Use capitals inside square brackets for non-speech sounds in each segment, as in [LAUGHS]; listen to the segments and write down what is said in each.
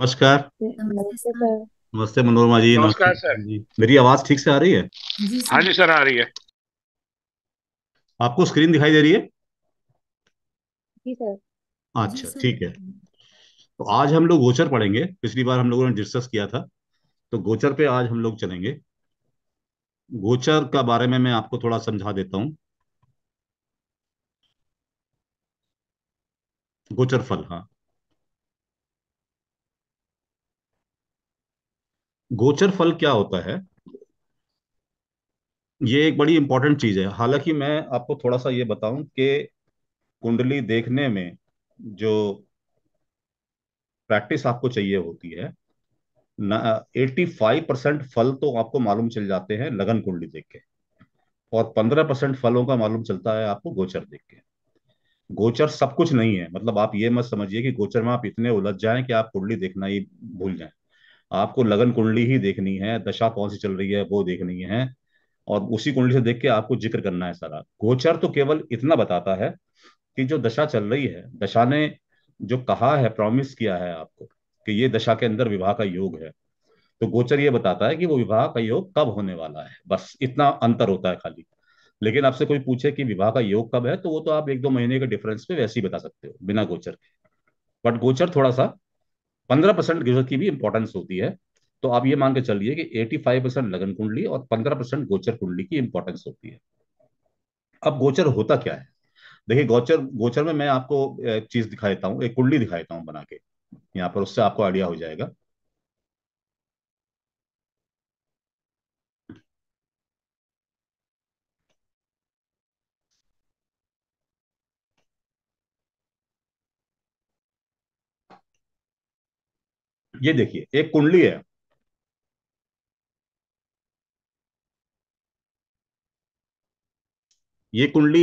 नमस्कार नमस्ते मनोरमा जी नमस्कार सर जी मेरी आवाज ठीक से आ रही है हाँ जी सर आ रही है आपको स्क्रीन दिखाई दे रही है जी सर अच्छा ठीक है तो आज हम लोग गोचर पढ़ेंगे पिछली बार हम लोगों ने डिस्कस किया था तो गोचर पे आज हम लोग चलेंगे गोचर का बारे में मैं आपको थोड़ा समझा देता हूँ गोचर फल हाँ गोचर फल क्या होता है ये एक बड़ी इंपॉर्टेंट चीज है हालांकि मैं आपको थोड़ा सा ये बताऊं कि कुंडली देखने में जो प्रैक्टिस आपको चाहिए होती है एट्टी फाइव परसेंट फल तो आपको मालूम चल जाते हैं लगन कुंडली देख के और पंद्रह परसेंट फलों का मालूम चलता है आपको गोचर देख के गोचर सब कुछ नहीं है मतलब आप ये मत समझिए कि गोचर में आप इतने उलझ जाएं कि आप कुंडली देखना ही भूल जाएं आपको लगन कुंडली ही देखनी है दशा कौन सी चल रही है वो देखनी है और उसी कुंडली से देख के आपको जिक्र करना है सारा गोचर तो केवल इतना बताता है कि जो दशा चल रही है दशा ने जो कहा है प्रॉमिस किया है आपको कि ये दशा के अंदर विवाह का योग है तो गोचर ये बताता है कि वो विवाह का योग कब होने वाला है बस इतना अंतर होता है खाली लेकिन आपसे कोई पूछे कि विवाह का योग कब है तो वो तो आप एक दो महीने के डिफरेंस पे वैसे ही बता सकते हो बिना गोचर के बट गोचर थोड़ा सा पंद्रह परसेंट गोचर की भी इंपॉर्टेंस होती है तो आप ये मान के चलिए कि एटी फाइव परसेंट लगन कुंडली और पंद्रह परसेंट गोचर कुंडली की इंपॉर्टेंस होती है अब गोचर होता क्या है देखिए गोचर गोचर में मैं आपको चीज दिखा देता हूँ एक कुंडली दिखा देता हूँ बना के यहाँ पर उससे आपको आइडिया हो जाएगा ये देखिए एक कुंडली है ये कुंडली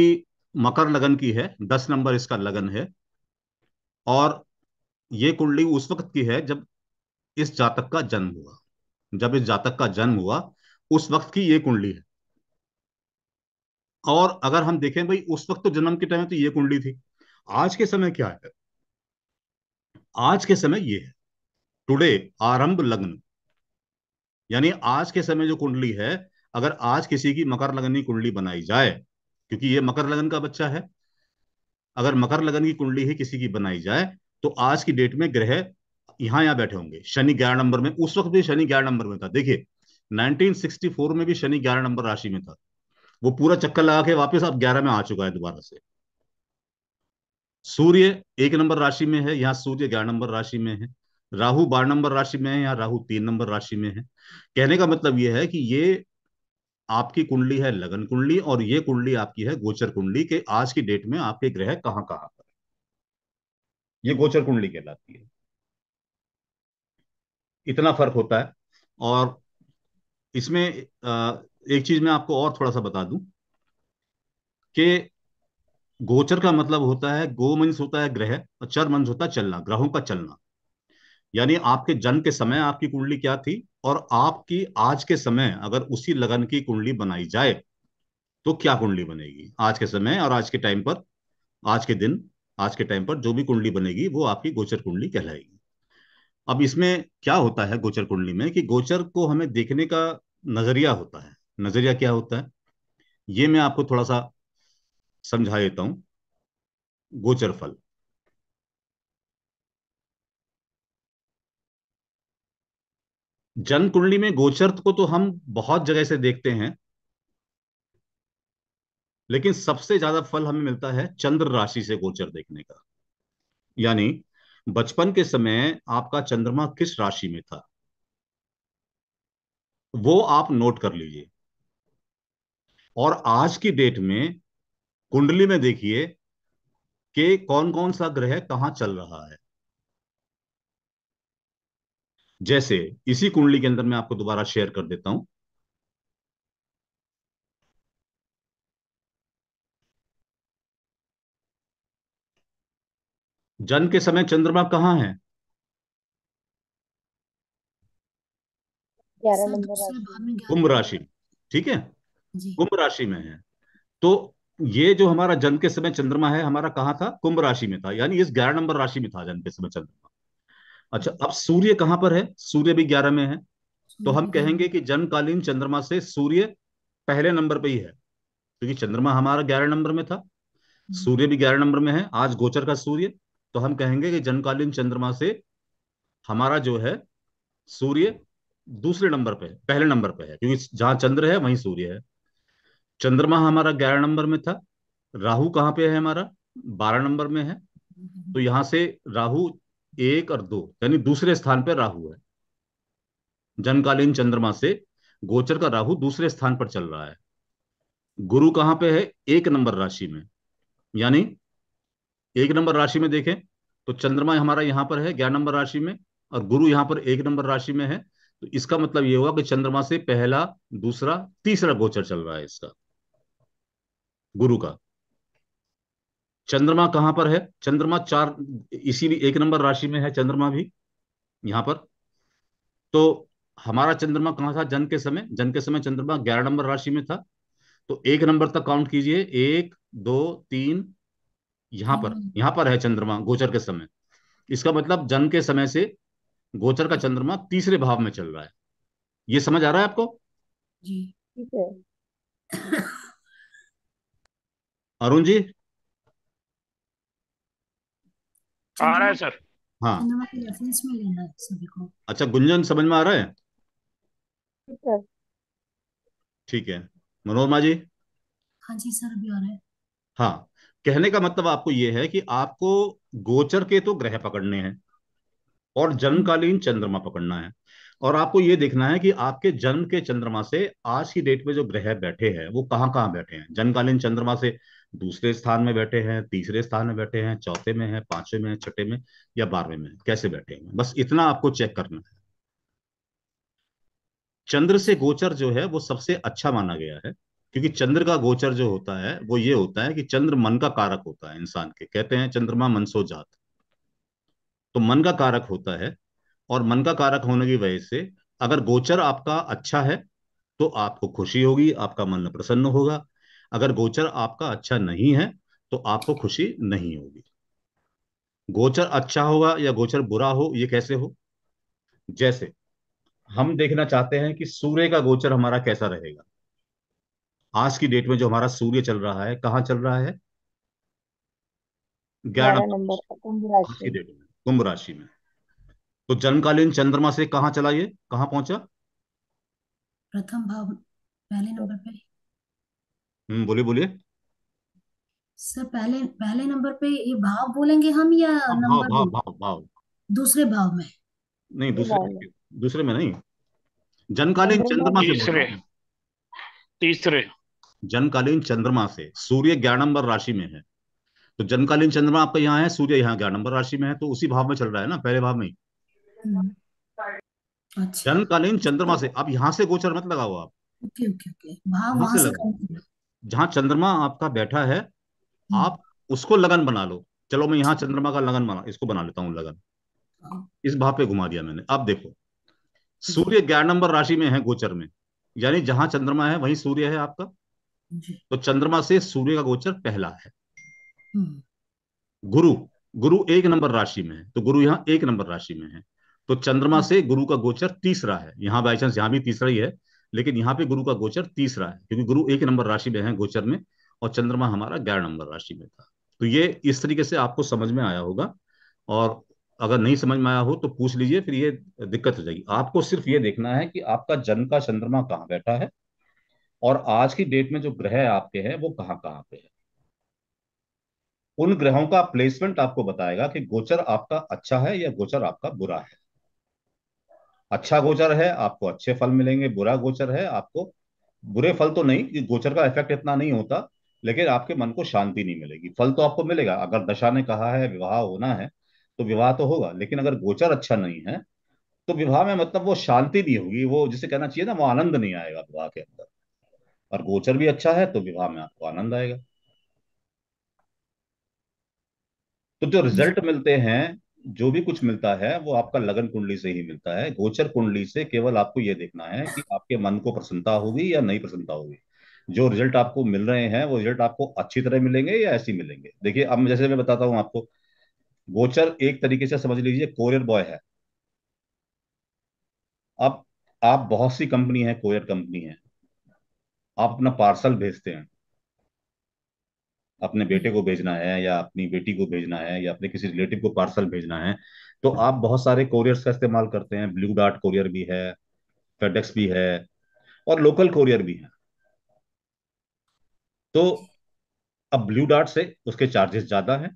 मकर लगन की है दस नंबर इसका लगन है और ये कुंडली उस वक्त की है जब इस जातक का जन्म हुआ जब इस जातक का जन्म हुआ उस वक्त की ये कुंडली है और अगर हम देखें भाई उस वक्त तो जन्म के टाइम तो ये कुंडली थी आज के समय क्या है आज के समय ये है टुडे आरंभ लग्न यानी आज के समय जो कुंडली है अगर आज किसी की मकर लगन की कुंडली बनाई जाए क्योंकि ये मकर लगन का बच्चा है अगर मकर लगन की कुंडली ही किसी की बनाई जाए तो आज की डेट में ग्रह यहां यहां बैठे होंगे शनि ग्यारह नंबर में उस वक्त भी शनि ग्यारह नंबर में था देखिए 1964 में भी शनि ग्यारह नंबर राशि में था वो पूरा चक्कर लगा के वापस आप ग्यारह में आ चुका है दोबारा से सूर्य एक नंबर राशि में है यहाँ सूर्य ग्यारह नंबर राशि में है राहु बारह नंबर राशि में है या राहु तीन नंबर राशि में है कहने का मतलब यह है कि ये आपकी कुंडली है लगन कुंडली और ये कुंडली आपकी है गोचर कुंडली के आज की डेट में आपके ग्रह कहां कहां पर ये गोचर कुंडली कहलाती है इतना फर्क होता है और इसमें एक चीज मैं आपको और थोड़ा सा बता दूं कि गोचर का मतलब होता है गो मंस होता है ग्रह और चर मंस होता है चलना ग्रहों का चलना यानी आपके जन्म के समय आपकी कुंडली क्या थी और आपकी आज के समय अगर उसी लगन की कुंडली बनाई जाए तो क्या कुंडली बनेगी आज के समय और आज के टाइम पर आज के दिन आज के टाइम पर जो भी कुंडली बनेगी वो आपकी गोचर कुंडली कहलाएगी अब इसमें क्या होता है गोचर कुंडली में कि गोचर को हमें देखने का नजरिया होता है नजरिया क्या होता है ये मैं आपको थोड़ा सा समझा देता हूं गोचर फल जन कुंडली में गोचर को तो हम बहुत जगह से देखते हैं लेकिन सबसे ज्यादा फल हमें मिलता है चंद्र राशि से गोचर देखने का यानी बचपन के समय आपका चंद्रमा किस राशि में था वो आप नोट कर लीजिए और आज की डेट में कुंडली में देखिए कि कौन कौन सा ग्रह कहां चल रहा है जैसे इसी कुंडली के अंदर मैं आपको दोबारा शेयर कर देता हूं जन्म के समय चंद्रमा कहा है कुंभ राशि ठीक है कुंभ राशि में है तो ये जो हमारा जन्म के समय चंद्रमा है हमारा कहां था कुंभ राशि में था यानी इस ग्यारह नंबर राशि में था जन्म के समय चंद्रमा अच्छा अब सूर्य कहाँ पर है सूर्य भी ग्यारह में है तो हम हम्म, हम्म, हम्म। कहेंगे कि जनकालीन चंद्रमा से सूर्य पहले नंबर पर ही है क्योंकि चंद्रमा हमारा ग्यारह नंबर में था सूर्य भी ग्यारह नंबर में है आज गोचर का सूर्य तो हम कहेंगे कि जनकालीन चंद्रमा से हमारा जो है सूर्य दूसरे नंबर पे है पहले नंबर पे है क्योंकि जहां चंद्र है वहीं सूर्य है चंद्रमा हमारा ग्यारह नंबर में था राहु कहाँ पे है हमारा बारह नंबर में है तो यहां से राहु एक और दो यानी दूसरे स्थान पर राहु है जनकालीन चंद्रमा से गोचर का राहु दूसरे स्थान पर चल रहा है गुरु कहां पे है एक नंबर राशि में यानी एक नंबर राशि में देखें तो चंद्रमा हमारा यहां पर है ग्यारह नंबर राशि में और गुरु यहां पर एक नंबर राशि में है तो इसका मतलब यह हुआ कि चंद्रमा से पहला दूसरा तीसरा गोचर चल रहा है इसका गुरु का चंद्रमा कहां पर है चंद्रमा चार इसी भी एक नंबर राशि में है चंद्रमा भी यहां पर तो हमारा चंद्रमा कहां था जन्म के समय जन्म के समय चंद्रमा ग्यारह नंबर राशि में था तो एक नंबर तक काउंट कीजिए एक दो तीन यहां पर हाँ। यहां पर है चंद्रमा गोचर के समय इसका मतलब जन्म के समय से गोचर का चंद्रमा तीसरे भाव में चल रहा है ये समझ आ रहा है आपको जी ठीक है अरुण जी आ रहा है सर हाँ अच्छा गुंजन समझ में आ रहा है ठीक है मनोरमा जी हाँ जी सर भी आ रहा है हाँ कहने का मतलब आपको यह है कि आपको गोचर के तो ग्रह पकड़ने हैं और जन्मकालीन चंद्रमा पकड़ना है और आपको ये देखना है कि आपके जन्म के चंद्रमा से आज की डेट में जो ग्रह बैठे हैं वो कहाँ कहाँ बैठे हैं जन्मकालीन चंद्रमा से दूसरे स्थान में बैठे हैं तीसरे स्थान में बैठे हैं चौथे में है पांचवे में है छठे में या बारहवें में कैसे बैठे हैं बस इतना आपको चेक करना है चंद्र से गोचर जो है वो सबसे अच्छा माना गया है क्योंकि चंद्र का गोचर जो होता है वो ये होता है कि चंद्र मन का कारक होता है इंसान के कहते हैं चंद्रमा मनसो जात तो मन का कारक होता है और मन का कारक होने की वजह से अगर गोचर आपका अच्छा है तो आपको खुशी होगी आपका मन प्रसन्न होगा अगर गोचर आपका अच्छा नहीं है तो आपको खुशी नहीं होगी गोचर अच्छा होगा या गोचर बुरा हो ये कैसे हो जैसे हम देखना चाहते हैं कि सूर्य का गोचर हमारा कैसा रहेगा आज की डेट में जो हमारा सूर्य चल रहा है कहाँ चल रहा है ग्यारह कुंभ राशि की डेट में कुंभ राशि में तो जन्मकालीन चंद्रमा से कहा चला ये कहा पहुंचा प्रथम भाव पहले नंबर पे हम्म बोलिए बोलिए सर पहले पहले नंबर पे ये भाव बोलेंगे हम या भाव हाँ, नंबर भाव भाव भाव दूसरे भाव में नहीं दूसरे दूसरे में नहीं जनकालीन चंद्रमा से तीसरे तीसरे जनकालीन चंद्रमा से सूर्य ग्यारह नंबर राशि में है तो जनकालीन चंद्रमा आपका यहाँ है सूर्य यहाँ ग्यारह नंबर राशि में है तो उसी भाव में चल रहा है ना पहले भाव में हम्म। अच्छा जनकालीन चंद्रमा से अब यहाँ से गोचर मत लगाओ आप ओके ओके ओके भाव वहां से लगाओ जहां चंद्रमा आपका बैठा है हम्म। आप उसको लगन बना लो चलो मैं यहाँ चंद्रमा का लगन बना इसको बना लेता हूँ लगन हाँ। इस भाव पे घुमा दिया मैंने अब देखो सूर्य ग्यारह नंबर राशि में है गोचर में यानी जहां चंद्रमा है वहीं सूर्य है आपका तो चंद्रमा से सूर्य का गोचर पहला है हम्म। गुरु गुरु एक नंबर राशि में है तो गुरु यहाँ एक नंबर राशि में है तो चंद्रमा हाँ। से गुरु का गोचर तीसरा है यहाँ बाई चांस यहाँ भी तीसरा ही है लेकिन यहाँ पे गुरु का गोचर तीसरा है क्योंकि गुरु एक नंबर राशि में है गोचर में और चंद्रमा हमारा ग्यारह नंबर राशि में था तो ये इस तरीके से आपको समझ में आया होगा और अगर नहीं समझ में आया हो तो पूछ लीजिए फिर ये दिक्कत हो जाएगी आपको सिर्फ ये देखना है कि आपका जन्म का चंद्रमा कहाँ बैठा है और आज की डेट में जो ग्रह आपके हैं वो कहाँ कहाँ पे है उन ग्रहों का प्लेसमेंट आपको बताएगा कि गोचर आपका अच्छा है या गोचर आपका बुरा है अच्छा गोचर है आपको अच्छे फल मिलेंगे बुरा गोचर है आपको बुरे फल तो नहीं गोचर का इफेक्ट इतना नहीं होता लेकिन आपके मन को शांति नहीं मिलेगी फल तो आपको मिलेगा अगर दशा ने कहा है विवाह होना है तो विवाह तो होगा लेकिन अगर गोचर अच्छा नहीं है तो विवाह में मतलब वो शांति नहीं होगी वो जिसे कहना चाहिए ना वो आनंद नहीं आएगा विवाह के अंदर और गोचर भी अच्छा है तो विवाह में आपको आनंद आएगा तो जो रिजल्ट मिलते हैं जो भी कुछ मिलता है वो आपका लगन कुंडली से ही मिलता है गोचर कुंडली से केवल आपको ये देखना है कि आपके मन को प्रसन्नता होगी या नहीं प्रसन्नता होगी जो रिजल्ट आपको मिल रहे हैं वो रिजल्ट आपको अच्छी तरह मिलेंगे या ऐसे मिलेंगे देखिए अब जैसे मैं बताता हूँ आपको गोचर एक तरीके से समझ लीजिए कोरियर बॉय है अब आप बहुत सी कंपनी है कोरियर कंपनी है आप अपना पार्सल भेजते हैं अपने बेटे को भेजना है या अपनी बेटी को भेजना है या अपने किसी रिलेटिव को पार्सल भेजना है तो आप बहुत सारे कोरियर्स का इस्तेमाल करते हैं ब्लू डार्ट कोरियर भी है फेडेक्स भी है और लोकल कोरियर भी है तो अब ब्लू डार्ट से उसके चार्जेस ज्यादा हैं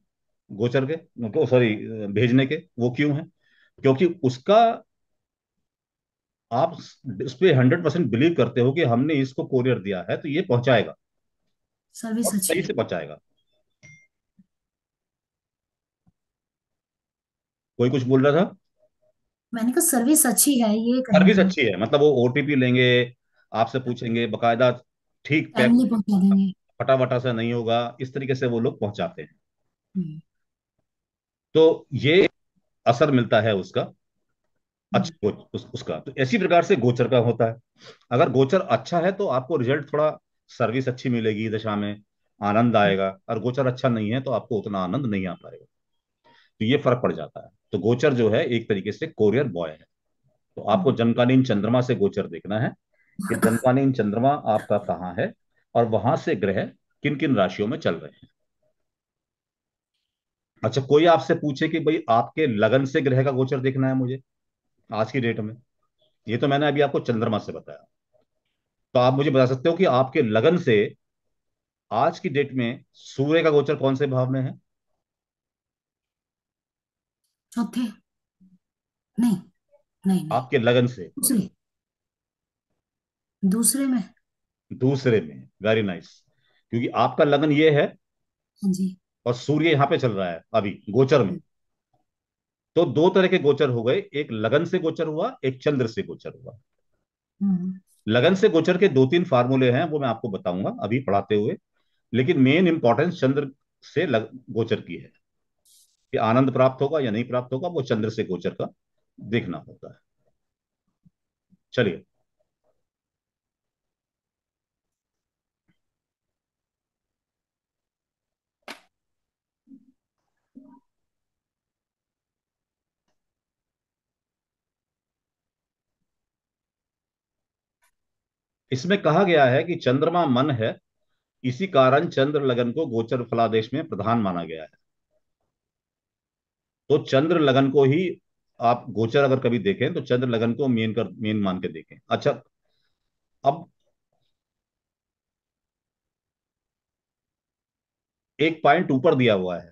गोचर के सॉरी भेजने के वो क्यों है क्योंकि उसका आप उस पर हंड्रेड परसेंट बिलीव करते हो कि हमने इसको कोरियर दिया है तो ये पहुंचाएगा सर्विस अच्छी सही से पहुंचाएगा कोई कुछ बोल रहा था मैंने कहा सर्विस अच्छी है ये सर्विस अच्छी है मतलब वो ओटीपी लेंगे आपसे हाँ। पूछेंगे बकायदा ठीक फटाफटा सा नहीं होगा इस तरीके से वो लोग पहुंचाते हैं हम्म। तो ये असर मिलता है उसका अच्छा उस, उसका तो ऐसी प्रकार से गोचर का होता है अगर गोचर अच्छा है तो आपको रिजल्ट थोड़ा सर्विस अच्छी मिलेगी दशा में आनंद आएगा और गोचर अच्छा नहीं है तो आपको उतना आनंद नहीं आ पाएगा तो ये फर्क पड़ जाता है तो गोचर जो है एक तरीके से कोरियर बॉय है तो आपको हम्म। जनकालीन चंद्रमा से गोचर देखना है कि [LAUGHS] जनकालीन चंद्रमा आपका कहाँ है और वहां से ग्रह किन किन राशियों में चल रहे हैं अच्छा कोई आपसे पूछे कि भाई आपके लगन से ग्रह का गोचर देखना है मुझे आज की डेट में ये तो मैंने अभी आपको चंद्रमा से बताया तो आप मुझे बता सकते हो कि आपके लगन से आज की डेट में सूर्य का गोचर कौन से भाव में है चौथे नहीं नहीं आपके लगन से दूसरे में दूसरे में वेरी नाइस क्योंकि आपका लगन ये है हाँ जी और सूर्य यहाँ पे चल रहा है अभी गोचर में तो दो तरह के गोचर हो गए एक लगन से गोचर हुआ एक चंद्र से गोचर हुआ हम्म। लगन से गोचर के दो तीन फार्मूले हैं वो मैं आपको बताऊंगा अभी पढ़ाते हुए लेकिन मेन इंपॉर्टेंस चंद्र से लग, गोचर की है कि आनंद प्राप्त होगा या नहीं प्राप्त होगा वो चंद्र से गोचर का देखना होता है चलिए इसमें कहा गया है कि चंद्रमा मन है इसी कारण चंद्र लगन को गोचर फलादेश में प्रधान माना गया है तो चंद्र लगन को ही आप गोचर अगर कभी देखें तो चंद्र लगन को मेन कर मेन मान के देखें अच्छा अब एक पॉइंट ऊपर दिया हुआ है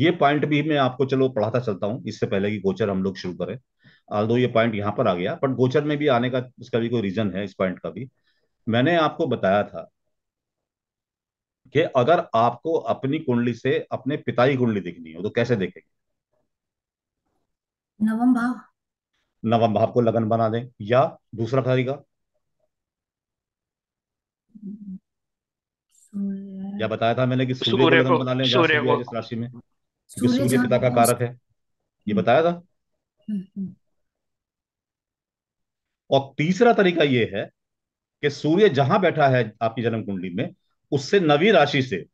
ये पॉइंट भी मैं आपको चलो पढ़ाता चलता हूं इससे पहले कि गोचर हम लोग शुरू करें आल दो ये पॉइंट यहाँ पर आ गया बट गोचर में भी आने का इसका भी कोई रीजन है इस पॉइंट का भी मैंने आपको बताया था कि अगर आपको अपनी कुंडली से अपने पिता की कुंडली दिखनी हो तो कैसे देखेंगे नवम भाव नवम भाव को लगन बना दें या दूसरा तरीका या बताया था मैंने कि सूर्य को लगन बना लें सूर्य इस राशि में सूर्य पिता का कारक है ये हम्म। बताया था हम्म, हम्म। और तीसरा तरीका यह है कि सूर्य जहां बैठा है आपकी जन्म कुंडली में उससे नवी राशि से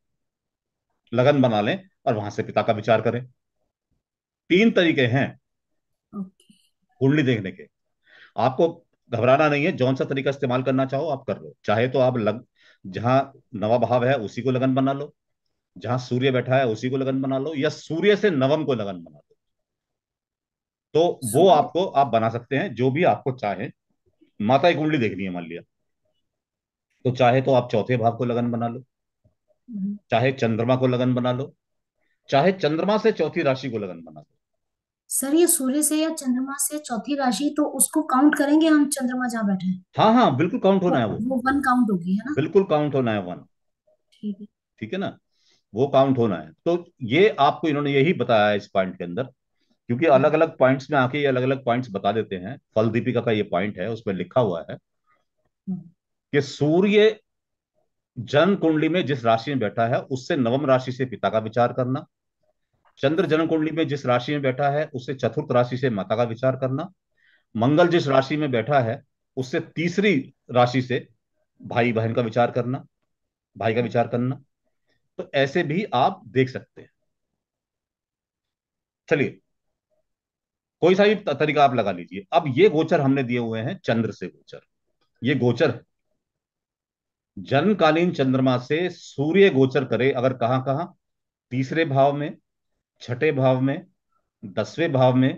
लगन बना लें और वहां से पिता का विचार करें तीन तरीके हैं कुंडली देखने के आपको घबराना नहीं है जौन सा तरीका इस्तेमाल करना चाहो आप कर लो चाहे तो आप लग जहां नवा भाव है उसी को लगन बना लो जहां सूर्य बैठा है उसी को लगन बना लो या सूर्य से नवम को लगन बना लो तो वो आपको आप बना सकते हैं जो भी आपको चाहे माता की कुंडली देखनी है मान लिया तो चाहे तो आप चौथे भाव को लगन बना लो चाहे चंद्रमा को लगन बना लो चाहे चंद्रमा से चौथी राशि को लगन बना लो सर ये सूर्य से या चंद्रमा से चौथी राशि तो उसको काउंट करेंगे हम चंद्रमा जहाँ बैठे हैं हाँ हाँ बिल्कुल काउंट होना है वो वो वन काउंट होगी है ना बिल्कुल काउंट होना है वन ठीक है ठीक है ना वो काउंट होना है तो ये आपको इन्होंने यही बताया इस पॉइंट के अंदर क्योंकि अलग अलग पॉइंट्स में आके ये अलग अलग पॉइंट्स बता देते हैं फल दीपिका का ये पॉइंट है उसमें लिखा हुआ है हम्म। कि सूर्य जन्म कुंडली में जिस राशि में बैठा है उससे नवम राशि से पिता का विचार करना चंद्र जन्म कुंडली में जिस राशि में बैठा है उससे चतुर्थ राशि से माता का विचार करना मंगल जिस राशि में बैठा है उससे तीसरी राशि से भाई बहन का विचार करना भाई का विचार करना तो ऐसे भी आप देख सकते हैं चलिए कोई सा भी तरीका आप लगा लीजिए अब ये गोचर हमने दिए हुए हैं चंद्र से गोचर ये गोचर जन्मकालीन चंद्रमा से सूर्य गोचर करे अगर कहां कहां तीसरे भाव में छठे भाव में दसवें भाव में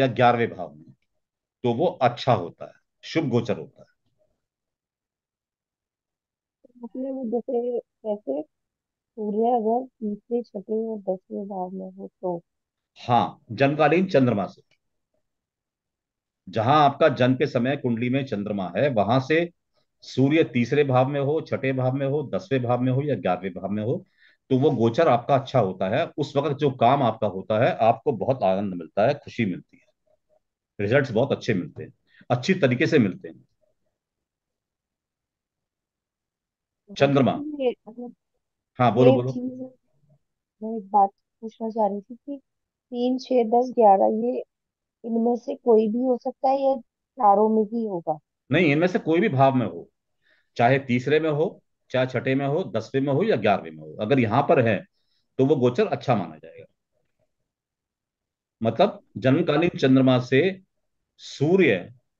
या ग्यारहवें भाव में तो वो अच्छा होता है शुभ गोचर होता है सूर्य अगर तीसरे छठे और दसवें भाव में हो तो हाँ जन्मकालीन चंद्रमा से जहां आपका जन्म के समय कुंडली में चंद्रमा है वहां से सूर्य तीसरे भाव में हो छठे भाव में हो दसवें भाव में हो या ग्यारहवें भाव में हो तो वो गोचर आपका अच्छा होता है उस वक्त जो काम आपका होता है आपको बहुत आनंद मिलता है खुशी मिलती है रिजल्ट्स बहुत अच्छे मिलते हैं अच्छी तरीके से मिलते हैं चंद्रमा हाँ बोलो बोलो मैं एक बात पूछना चाह रही थी कि तीन छह दस ग्यारह ये इनमें से कोई भी हो सकता है या चारों में ही होगा नहीं इनमें से कोई भी भाव में हो चाहे तीसरे में हो चाहे छठे में हो दसवें में हो या ग्यारहवें में हो अगर यहाँ पर है तो वो गोचर अच्छा माना जाएगा मतलब जन्मकालीन चंद्रमा से सूर्य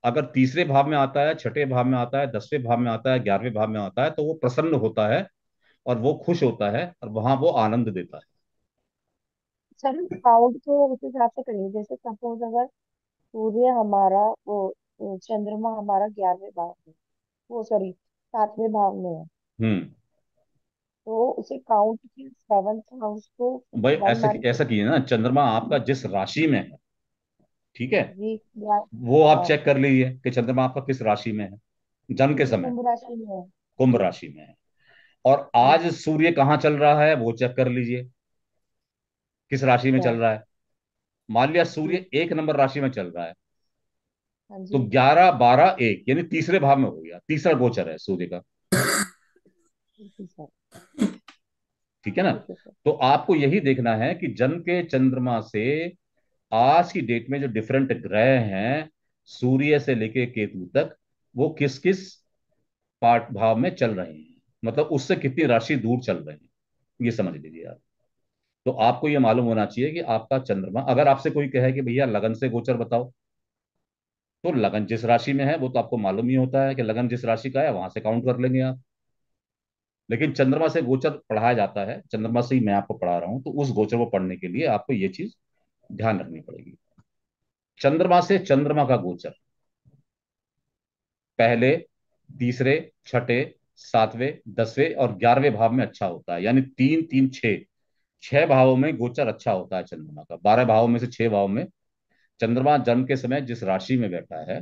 अगर तीसरे भाव में आता है छठे भाव में आता है दसवें भाव में आता है ग्यारहवें भाव में आता है तो वो प्रसन्न होता है और वो खुश होता है और वहां वो आनंद देता है सर काउंट तो उस हिसाब से करेंगे जैसे सपोज अगर सूर्य हमारा वो चंद्रमा हमारा ग्यारहवें भाव में वो सॉरी सातवें भाव में है हम्म तो उसे काउंट के सेवंथ हाउस को भाई वन ऐसा मान ऐसा कीजिए ना चंद्रमा आपका जिस राशि में है ठीक है जी ग्यारह वो आप हाँ चेक कर लीजिए कि चंद्रमा आपका किस राशि में है जन्म के समय कुंभ राशि में है कुंभ राशि में है और आज हाँ। सूर्य कहाँ चल रहा है वो चेक कर लीजिए किस राशि में हाँ। चल रहा है मान लिया सूर्य हम्म। एक नंबर राशि में चल रहा है हाँ तो ग्यारह बारह एक यानी तीसरे भाव में हो गया तीसरा गोचर है सूर्य का ठीक है ना तो आपको यही देखना है कि जन्म के चंद्रमा से आज की डेट में जो डिफरेंट ग्रह हैं सूर्य से लेके केतु तक वो किस किस पाठ भाव में चल रहे हैं मतलब उससे कितनी राशि दूर चल रहे हैं ये समझ लीजिए आप तो आपको यह मालूम होना चाहिए कि आपका चंद्रमा अगर आपसे कोई कहे कि भैया लगन से गोचर बताओ तो लगन जिस राशि में है वो तो आपको मालूम ही होता है कि लगन जिस राशि का है वहां से काउंट कर लेंगे आप लेकिन चंद्रमा से गोचर पढ़ाया जाता है चंद्रमा से ही मैं आपको पढ़ा रहा हूं तो उस गोचर को पढ़ने के लिए आपको ये चीज ध्यान रखनी पड़ेगी चंद्रमा से चंद्रमा का गोचर पहले तीसरे छठे सातवें दसवें और ग्यारहवें भाव में अच्छा होता है यानी तीन तीन छे छह भावों में गोचर अच्छा होता है चंद्रमा का बारह भावों में से छह भाव में चंद्रमा जन्म के समय जिस राशि में बैठा है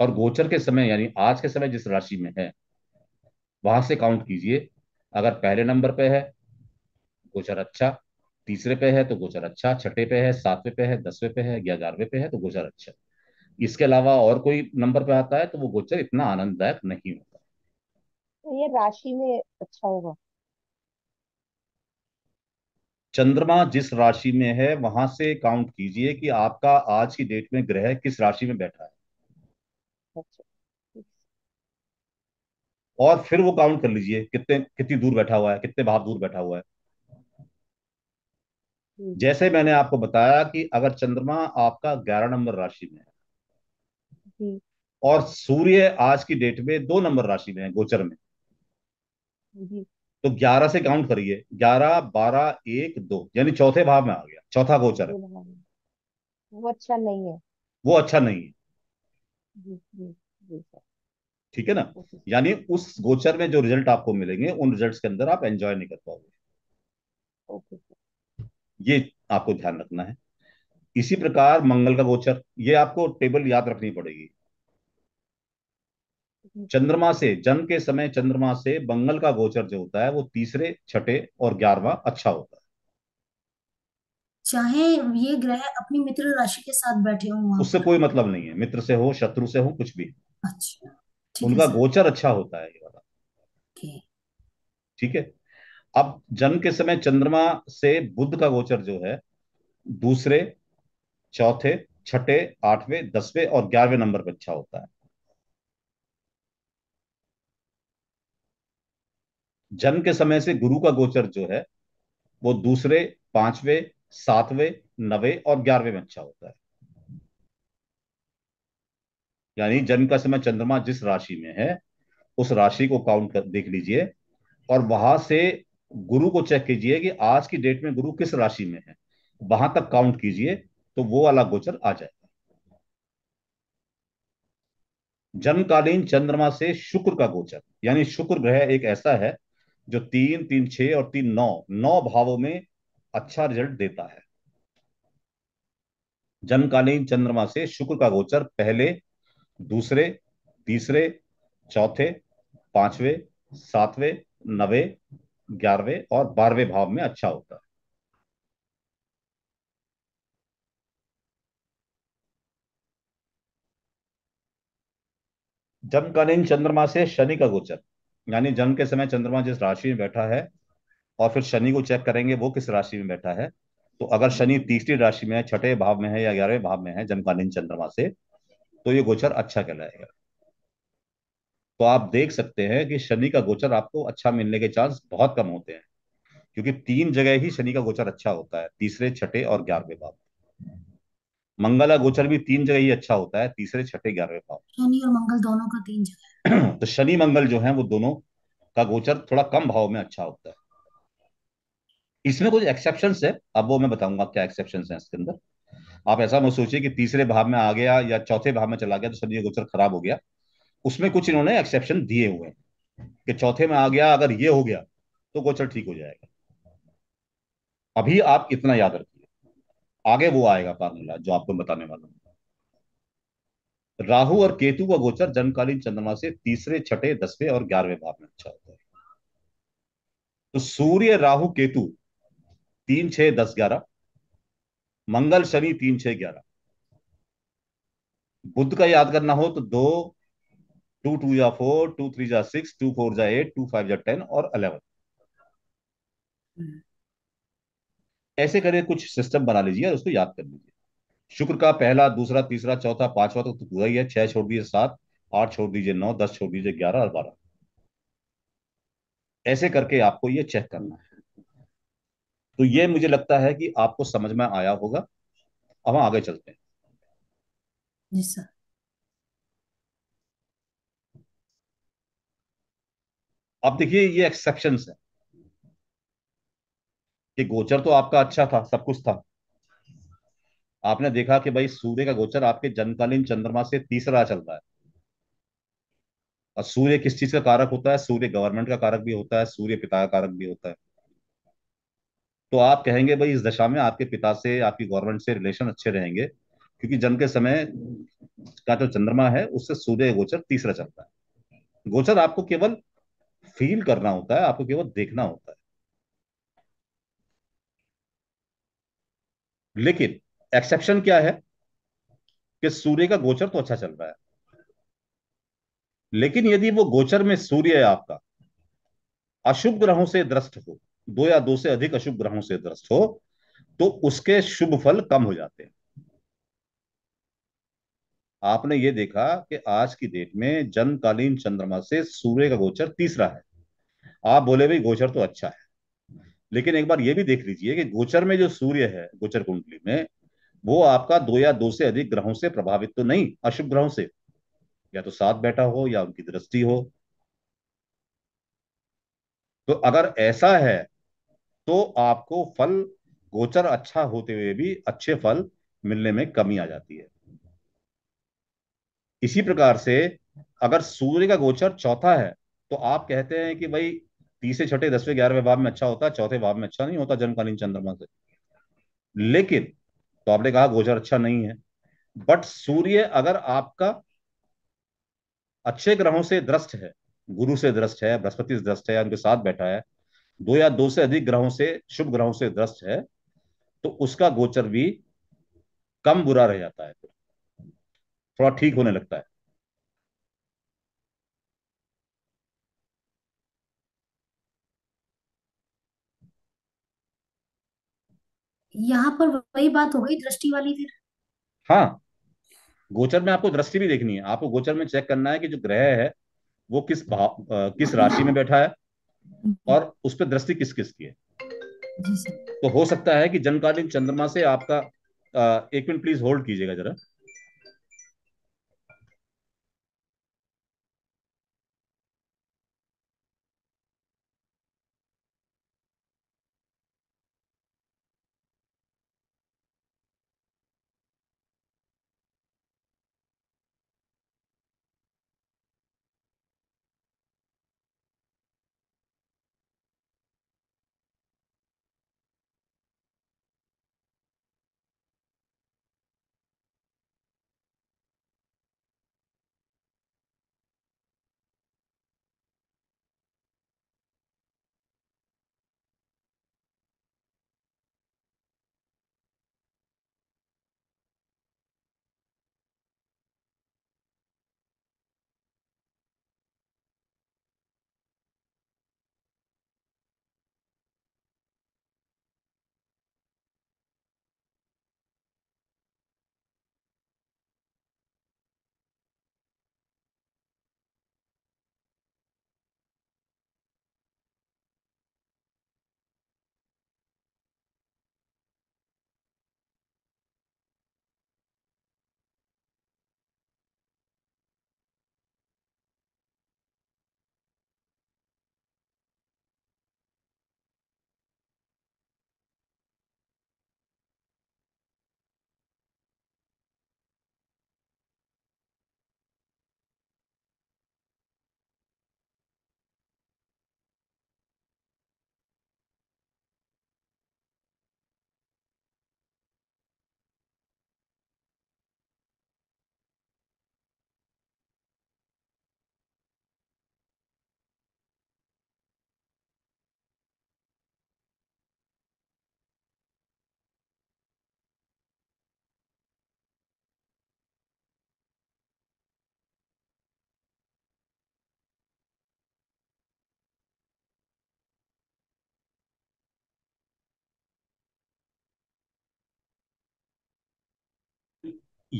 और गोचर के समय यानी आज के समय जिस राशि में है वहां से काउंट कीजिए अगर पहले नंबर पे है गोचर अच्छा तीसरे पे है तो गोचर अच्छा छठे पे है सातवें पे है दसवें पे है ग्यारहवें पे है तो गोचर अच्छा इसके अलावा और कोई नंबर पे आता है तो वो गोचर इतना आनंददायक नहीं होता तो ये राशि में अच्छा होगा चंद्रमा जिस राशि में है वहां से काउंट कीजिए कि आपका आज की डेट में ग्रह किस राशि में बैठा है अच्छा। और फिर वो काउंट कर लीजिए कितने कितनी दूर बैठा हुआ है कितने भाव दूर बैठा हुआ है हम्म। जैसे मैंने आपको बताया कि अगर चंद्रमा आपका ग्यारह नंबर राशि में है और सूर्य आज की डेट में दो नंबर राशि में है गोचर में तो ग्यारह से काउंट करिए ग्यारह बारह एक दो यानी चौथे भाव में आ गया चौथा गोचर है वो अच्छा नहीं है वो अच्छा नहीं है ठीक है ना यानी उस गोचर में जो रिजल्ट आपको मिलेंगे उन रिजल्ट के अंदर आप एंजॉय नहीं कर पाओगे ये आपको ध्यान रखना है इसी प्रकार मंगल का गोचर ये आपको टेबल याद रखनी पड़ेगी चंद्रमा से जन्म के समय चंद्रमा से बंगल का गोचर जो होता है वो तीसरे छठे और ग्यारहवा अच्छा होता है चाहे ये ग्रह अपनी मित्र राशि के साथ बैठे हों उससे कोई मतलब नहीं है मित्र से हो शत्रु से हो कुछ भी अच्छा उनका गोचर अच्छा होता है ये वाला ठीक है अब जन्म के समय चंद्रमा से बुद्ध का गोचर जो है दूसरे चौथे छठे आठवें दसवें और ग्यारहवें नंबर पर अच्छा होता है जन्म के समय से गुरु का गोचर जो है वो दूसरे पांचवे सातवें नवे और ग्यारहवें में अच्छा होता है यानी जन्म का समय चंद्रमा जिस राशि में है उस राशि को काउंट कर देख लीजिए और वहां से गुरु को चेक कीजिए कि आज की डेट में गुरु किस राशि में है वहां तक काउंट कीजिए तो वो वाला गोचर आ जाएगा जन्मकालीन चंद्रमा से शुक्र का गोचर यानी शुक्र ग्रह एक ऐसा है जो तीन तीन छ और तीन नौ नौ भावों में अच्छा रिजल्ट देता है जन्मकालीन चंद्रमा से शुक्र का गोचर पहले दूसरे तीसरे चौथे पांचवे सातवें नवे ग्यारहवें और बारहवें भाव में अच्छा होता है जन्मकालीन चंद्रमा से शनि का गोचर यानी जन्म के समय चंद्रमा जिस राशि में बैठा है और फिर शनि को चेक करेंगे वो किस राशि में बैठा है तो अगर शनि तीसरी राशि में है छठे भाव में है या ग्यारहवें भाव में है जन्मकालीन चंद्रमा से तो ये गोचर अच्छा कहलाएगा तो आप देख सकते हैं कि शनि का गोचर आपको अच्छा मिलने के चांस बहुत कम होते हैं क्योंकि तीन जगह ही शनि का गोचर अच्छा होता है तीसरे छठे और ग्यारहवें भाव मंगल गोचर भी तीन जगह ही अच्छा होता है तीसरे छठे ग्यारहवें भाव शनि और मंगल दोनों का तीन जगह [CLEARS THROAT] तो शनि मंगल जो है वो दोनों का गोचर थोड़ा कम भाव में अच्छा होता है इसमें कुछ एक्सेप्शन है अब वो मैं बताऊंगा क्या एक्सेप्शन है इसके अंदर आप ऐसा मत सोचिए कि तीसरे भाव में आ गया या चौथे भाव में चला गया तो शनि गोचर खराब हो गया उसमें कुछ इन्होंने एक्सेप्शन दिए हुए हैं कि चौथे में आ गया अगर ये हो गया तो गोचर ठीक हो जाएगा अभी आप इतना याद रखिए आगे वो आएगा फार्मूला जो आपको बताने वाला हूँ राहु और केतु का गोचर जन्मकालीन चंद्रमा से तीसरे छठे दसवें और ग्यारहवें भाव में अच्छा होता है तो सूर्य राहु केतु तीन छह दस ग्यारह मंगल शनि तीन छह ग्यारह बुद्ध का याद करना हो तो दो टू टू या फोर टू थ्री जा सिक्स टू फोर जा एट टू फाइव जा टेन और अलेवन हम्म। ऐसे करके कुछ सिस्टम बना लीजिए और उसको याद कर लीजिए शुक्र का पहला दूसरा तीसरा चौथा पांचवा तो पूरा ही है छह छोड़ दीजिए सात आठ छोड़ दीजिए नौ दस छोड़ दीजिए ग्यारह और बारह ऐसे करके आपको ये चेक करना है तो ये मुझे लगता है कि आपको समझ में आया होगा अब हम आगे चलते हैं जी सर अब देखिए ये एक्सेप्शन है कि गोचर तो आपका अच्छा था सब कुछ था आपने देखा कि भाई सूर्य का गोचर आपके जनकालीन चंद्रमा से तीसरा चल रहा है और सूर्य किस चीज का कारक होता है सूर्य गवर्नमेंट का कारक भी होता है सूर्य पिता का कारक भी होता है तो आप कहेंगे भाई इस दशा में आपके पिता से आपकी गवर्नमेंट से रिलेशन अच्छे रहेंगे क्योंकि जन्म के समय का जो चंद्रमा है उससे सूर्य गोचर तीसरा चलता है गोचर आपको केवल फील करना होता है आपको केवल देखना होता है लेकिन एक्सेप्शन क्या है कि सूर्य का गोचर तो अच्छा चल रहा है लेकिन यदि वो गोचर में सूर्य है आपका अशुभ ग्रहों से दृष्ट हो दो या दो से अधिक अशुभ ग्रहों से दृष्ट हो तो उसके शुभ फल कम हो जाते हैं आपने ये देखा कि आज की डेट में जन्मकालीन चंद्रमा से सूर्य का गोचर तीसरा है आप बोले भाई गोचर तो अच्छा है लेकिन एक बार ये भी देख लीजिए कि गोचर में जो सूर्य है गोचर कुंडली में वो आपका दो या दो से अधिक ग्रहों से प्रभावित तो नहीं अशुभ ग्रहों से या तो साथ बैठा हो या उनकी दृष्टि हो तो अगर ऐसा है तो आपको फल गोचर अच्छा होते हुए भी अच्छे फल मिलने में कमी आ जाती है इसी प्रकार से अगर सूर्य का गोचर चौथा है तो आप कहते हैं कि भाई तीसरे छठे दसवें ग्यारहवें भाव में अच्छा होता है चौथे भाव में अच्छा नहीं होता जन्मकालीन चंद्रमा से लेकिन तो आपने कहा गोचर अच्छा नहीं है बट सूर्य अगर आपका अच्छे ग्रहों से दृष्ट है गुरु से दृष्ट है बृहस्पति से दृष्ट है उनके साथ बैठा है दो या दो से अधिक ग्रहों से शुभ ग्रहों से दृष्ट है तो उसका गोचर भी कम बुरा रह जाता है थोड़ा ठीक होने लगता है यहाँ पर वही बात हो गई दृष्टि वाली फिर हाँ गोचर में आपको दृष्टि भी देखनी है आपको गोचर में चेक करना है कि जो ग्रह है वो किस भाव किस राशि में बैठा है और उस पर दृष्टि किस किस की है तो हो सकता है कि जनकालीन चंद्रमा से आपका आ, एक मिनट प्लीज होल्ड कीजिएगा जरा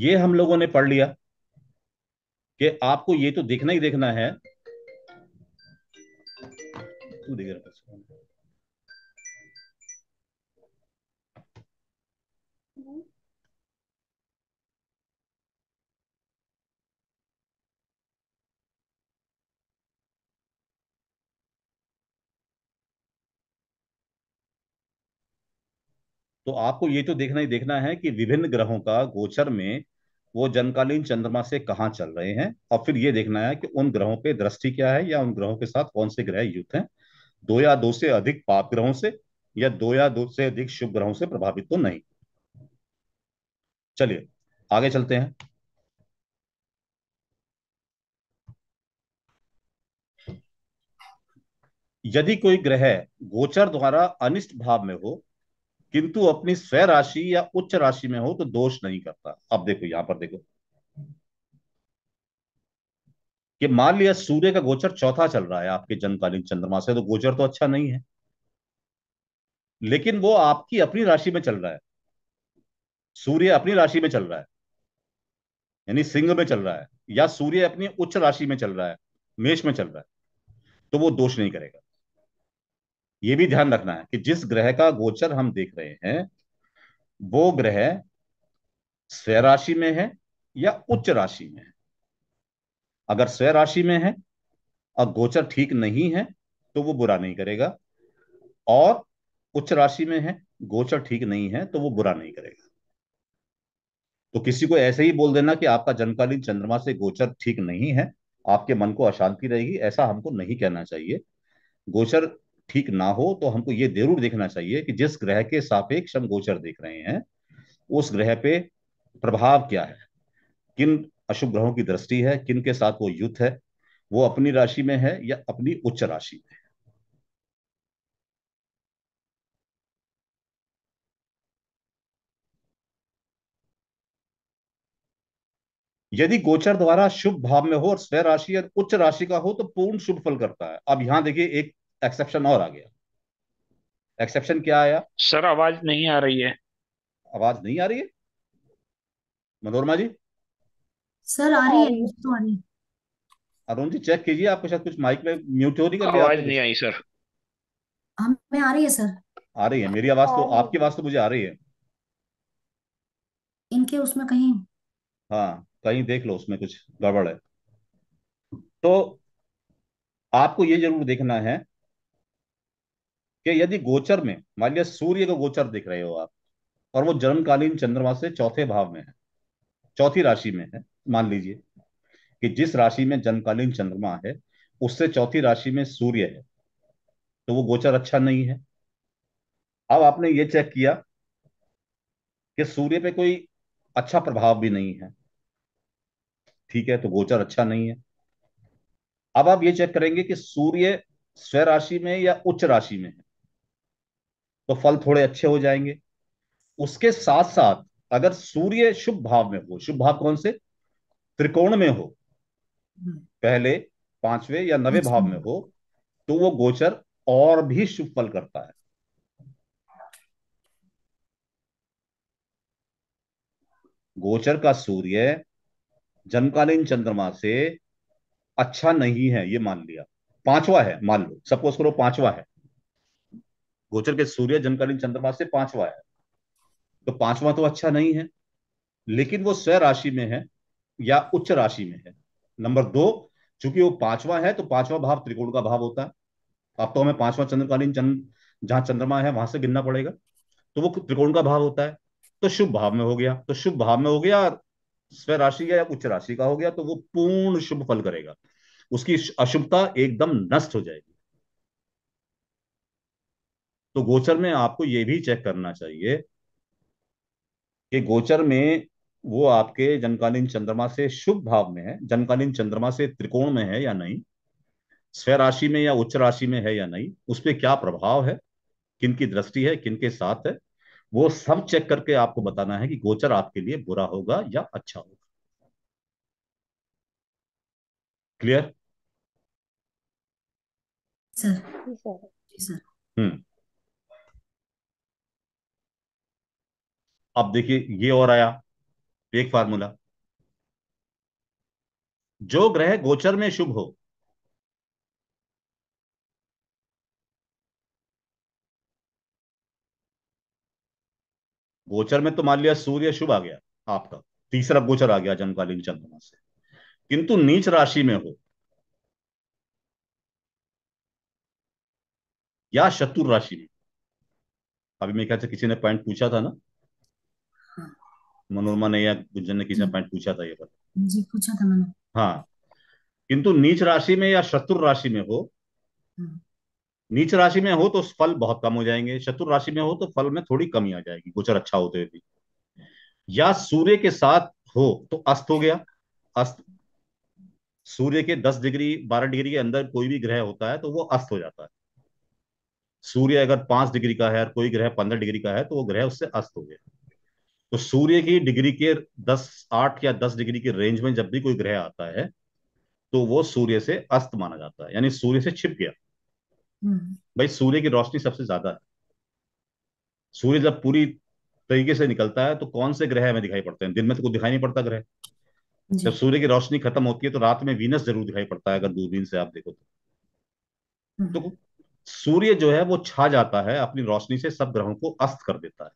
ये हम लोगों ने पढ़ लिया कि आपको ये तो देखना ही देखना है तू देख रहा तो आपको ये तो देखना ही देखना है कि विभिन्न ग्रहों का गोचर में वो जनकालीन चंद्रमा से कहाँ चल रहे हैं और फिर ये देखना है कि उन ग्रहों पे दृष्टि क्या है या उन ग्रहों के साथ कौन से ग्रह युक्त हैं दो या दो से अधिक पाप ग्रहों से या दो या दो से अधिक शुभ ग्रहों से प्रभावित तो नहीं चलिए आगे चलते हैं यदि कोई ग्रह गोचर द्वारा अनिष्ट भाव में हो किंतु अपनी स्व राशि या उच्च राशि में हो तो दोष नहीं करता अब देखो यहां पर देखो कि मान लिया सूर्य का गोचर चौथा चल रहा है आपके जन्मकालीन चंद्रमा से तो गोचर तो अच्छा नहीं है लेकिन वो आपकी अपनी राशि में चल रहा है सूर्य अपनी राशि में चल रहा है यानी सिंह में चल रहा है या सूर्य अपनी उच्च राशि में चल रहा है मेष में चल रहा है तो वो दोष नहीं करेगा ये भी ध्यान रखना है कि जिस ग्रह का गोचर हम देख रहे हैं वो ग्रह स्व राशि में है या उच्च राशि में है अगर स्व राशि में है और गोचर ठीक नहीं है तो वो बुरा नहीं करेगा और उच्च राशि में है गोचर ठीक नहीं है तो वो बुरा नहीं करेगा तो किसी को ऐसे ही बोल देना कि आपका जन्मकालीन चंद्रमा से गोचर ठीक नहीं है आपके मन को अशांति रहेगी ऐसा हमको नहीं कहना चाहिए गोचर ठीक ना हो तो हमको ये जरूर देखना चाहिए कि जिस ग्रह के सापेक्ष हम गोचर देख रहे हैं उस ग्रह पे प्रभाव क्या है किन अशुभ ग्रहों की दृष्टि है किन के साथ वो युद्ध है वो अपनी राशि में है या अपनी उच्च राशि में यदि गोचर द्वारा शुभ भाव में हो और स्व राशि या उच्च राशि का हो तो पूर्ण शुभ फल करता है अब यहां देखिए एक एक्सेप्शन और आ गया एक्सेप्शन क्या आया सर आवाज नहीं आ रही है आवाज नहीं आ रही है मनोरमा जी सर आ रही है तो आ रही है अरुण जी चेक कीजिए आपको शायद कुछ माइक में म्यूट हो रही कर आवाज नहीं आई सर हमें हाँ, आ रही है सर आ रही है मेरी आवाज तो oh. आपकी आवाज तो मुझे आ रही है इनके उसमें कहीं हाँ कहीं देख लो उसमें कुछ गड़बड़ है तो आपको ये जरूर देखना है कि यदि गोचर में मान लिया सूर्य का गोचर देख रहे हो आप और वो जन्मकालीन चंद्रमा से चौथे भाव में है चौथी राशि में है मान लीजिए कि जिस राशि में जन्मकालीन चंद्रमा है उससे चौथी राशि में सूर्य है तो वो गोचर अच्छा नहीं है अब आपने ये चेक किया कि सूर्य पे कोई अच्छा प्रभाव भी नहीं है ठीक है तो गोचर अच्छा नहीं है अब आप ये चेक करेंगे कि सूर्य स्वराशि में या उच्च राशि में है तो फल थोड़े अच्छे हो जाएंगे उसके साथ साथ अगर सूर्य शुभ भाव में हो शुभ भाव कौन से त्रिकोण में हो हम्म। पहले पांचवे या नवे अच्छा। भाव में हो तो वो गोचर और भी शुभ फल करता है गोचर का सूर्य जन्मकालीन चंद्रमा से अच्छा नहीं है ये मान लिया पांचवा है मान लो सपोज करो पांचवा है गोचर के सूर्य जनकालीन चंद्रमा से पांचवा है तो पांचवा तो अच्छा नहीं है लेकिन वो स्व राशि में है या उच्च राशि में है नंबर दो चूंकि वो पांचवा है तो पांचवा भाव त्रिकोण का भाव होता है अब तो हमें पांचवा चंद्रकालीन चंद्र जहां चंद्रमा है वहां से गिनना पड़ेगा तो वो त्रिकोण का भाव होता है तो शुभ भाव में हो गया तो शुभ भाव में हो गया और स्व राशि या उच्च राशि का हो गया तो वो पूर्ण शुभ फल करेगा उसकी अशुभता एकदम नष्ट हो जाएगी तो गोचर में आपको ये भी चेक करना चाहिए कि गोचर में वो आपके जनकालीन चंद्रमा से शुभ भाव में है जनकालीन चंद्रमा से त्रिकोण में है या नहीं स्व राशि में या उच्च राशि में है या नहीं उस पर क्या प्रभाव है किन की दृष्टि है किन के साथ है वो सब चेक करके आपको बताना है कि गोचर आपके लिए बुरा होगा या अच्छा होगा क्लियर सर हम्म अब देखिए ये और आया एक फार्मूला जो ग्रह गोचर में शुभ हो गोचर में तो मान लिया सूर्य शुभ आ गया आपका तीसरा गोचर आ गया जन्मकालीन चंद्रमा से किंतु नीच राशि में हो या शत्रु राशि में अभी मैं क्या किसी ने पॉइंट पूछा था ना मनोरमा ने या गुंजन ने किसी ने पॉइंट पूछा था ये पर जी पूछा था मैंने हाँ किंतु नीच राशि में या शत्रु राशि में हो हाँ। नीच राशि में हो तो फल बहुत कम हो जाएंगे शत्रु राशि में हो तो फल में थोड़ी कमी आ जाएगी गोचर अच्छा होते हुए भी या सूर्य के साथ हो तो अस्त हो गया अस्त सूर्य के दस डिग्री बारह डिग्री के अंदर कोई भी ग्रह होता है तो वो अस्त हो जाता है सूर्य अगर पांच डिग्री का है और कोई ग्रह पंद्रह डिग्री का है तो वो ग्रह उससे अस्त हो गया तो सूर्य की डिग्री के दस आठ या दस डिग्री के रेंज में जब भी कोई ग्रह आता है तो वो सूर्य से अस्त माना जाता है यानी सूर्य से छिप गया हम्म। भाई सूर्य की रोशनी सबसे ज्यादा है सूर्य जब पूरी तरीके से निकलता है तो कौन से ग्रह हमें दिखाई पड़ते हैं दिन में तो कुछ दिखाई नहीं पड़ता ग्रह जब सूर्य की रोशनी खत्म होती है तो रात में वीनस जरूर दिखाई पड़ता है अगर दूरबीन से आप देखो तो हम्म। तो सूर्य जो है वो छा जाता है अपनी रोशनी से सब ग्रहों को अस्त कर देता है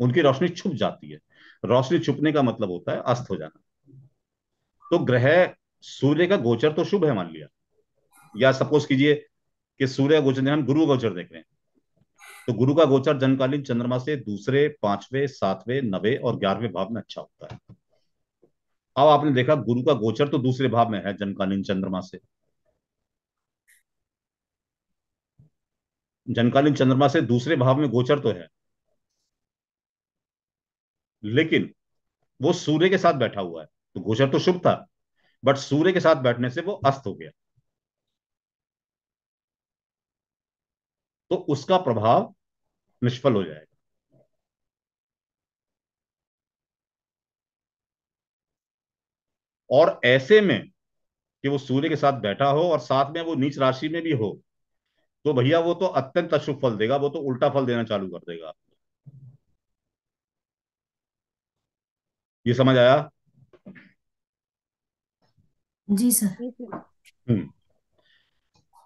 उनकी रोशनी छुप जाती है रोशनी छुपने का मतलब होता है अस्त हो जाना तो ग्रह सूर्य का गोचर तो शुभ है मान लिया या सपोज कीजिए कि सूर्य गोचर हम गुरु गोचर देख रहे हैं तो गुरु का गोचर जनकालीन चंद्रमा से दूसरे पांचवे सातवें नवे और ग्यारहवें भाव में अच्छा होता है अब आपने देखा गुरु का गोचर तो दूसरे भाव में है जनकालीन चंद्रमा से जनकालीन चंद्रमा से दूसरे भाव में गोचर तो है लेकिन वो सूर्य के साथ बैठा हुआ है तो गोचर तो शुभ था बट सूर्य के साथ बैठने से वो अस्त हो गया तो उसका प्रभाव निष्फल हो जाएगा और ऐसे में कि वो सूर्य के साथ बैठा हो और साथ में वो नीच राशि में भी हो तो भैया वो तो अत्यंत अशुभ फल देगा वो तो उल्टा फल देना चालू कर देगा ये समझ आया जी सर हम्म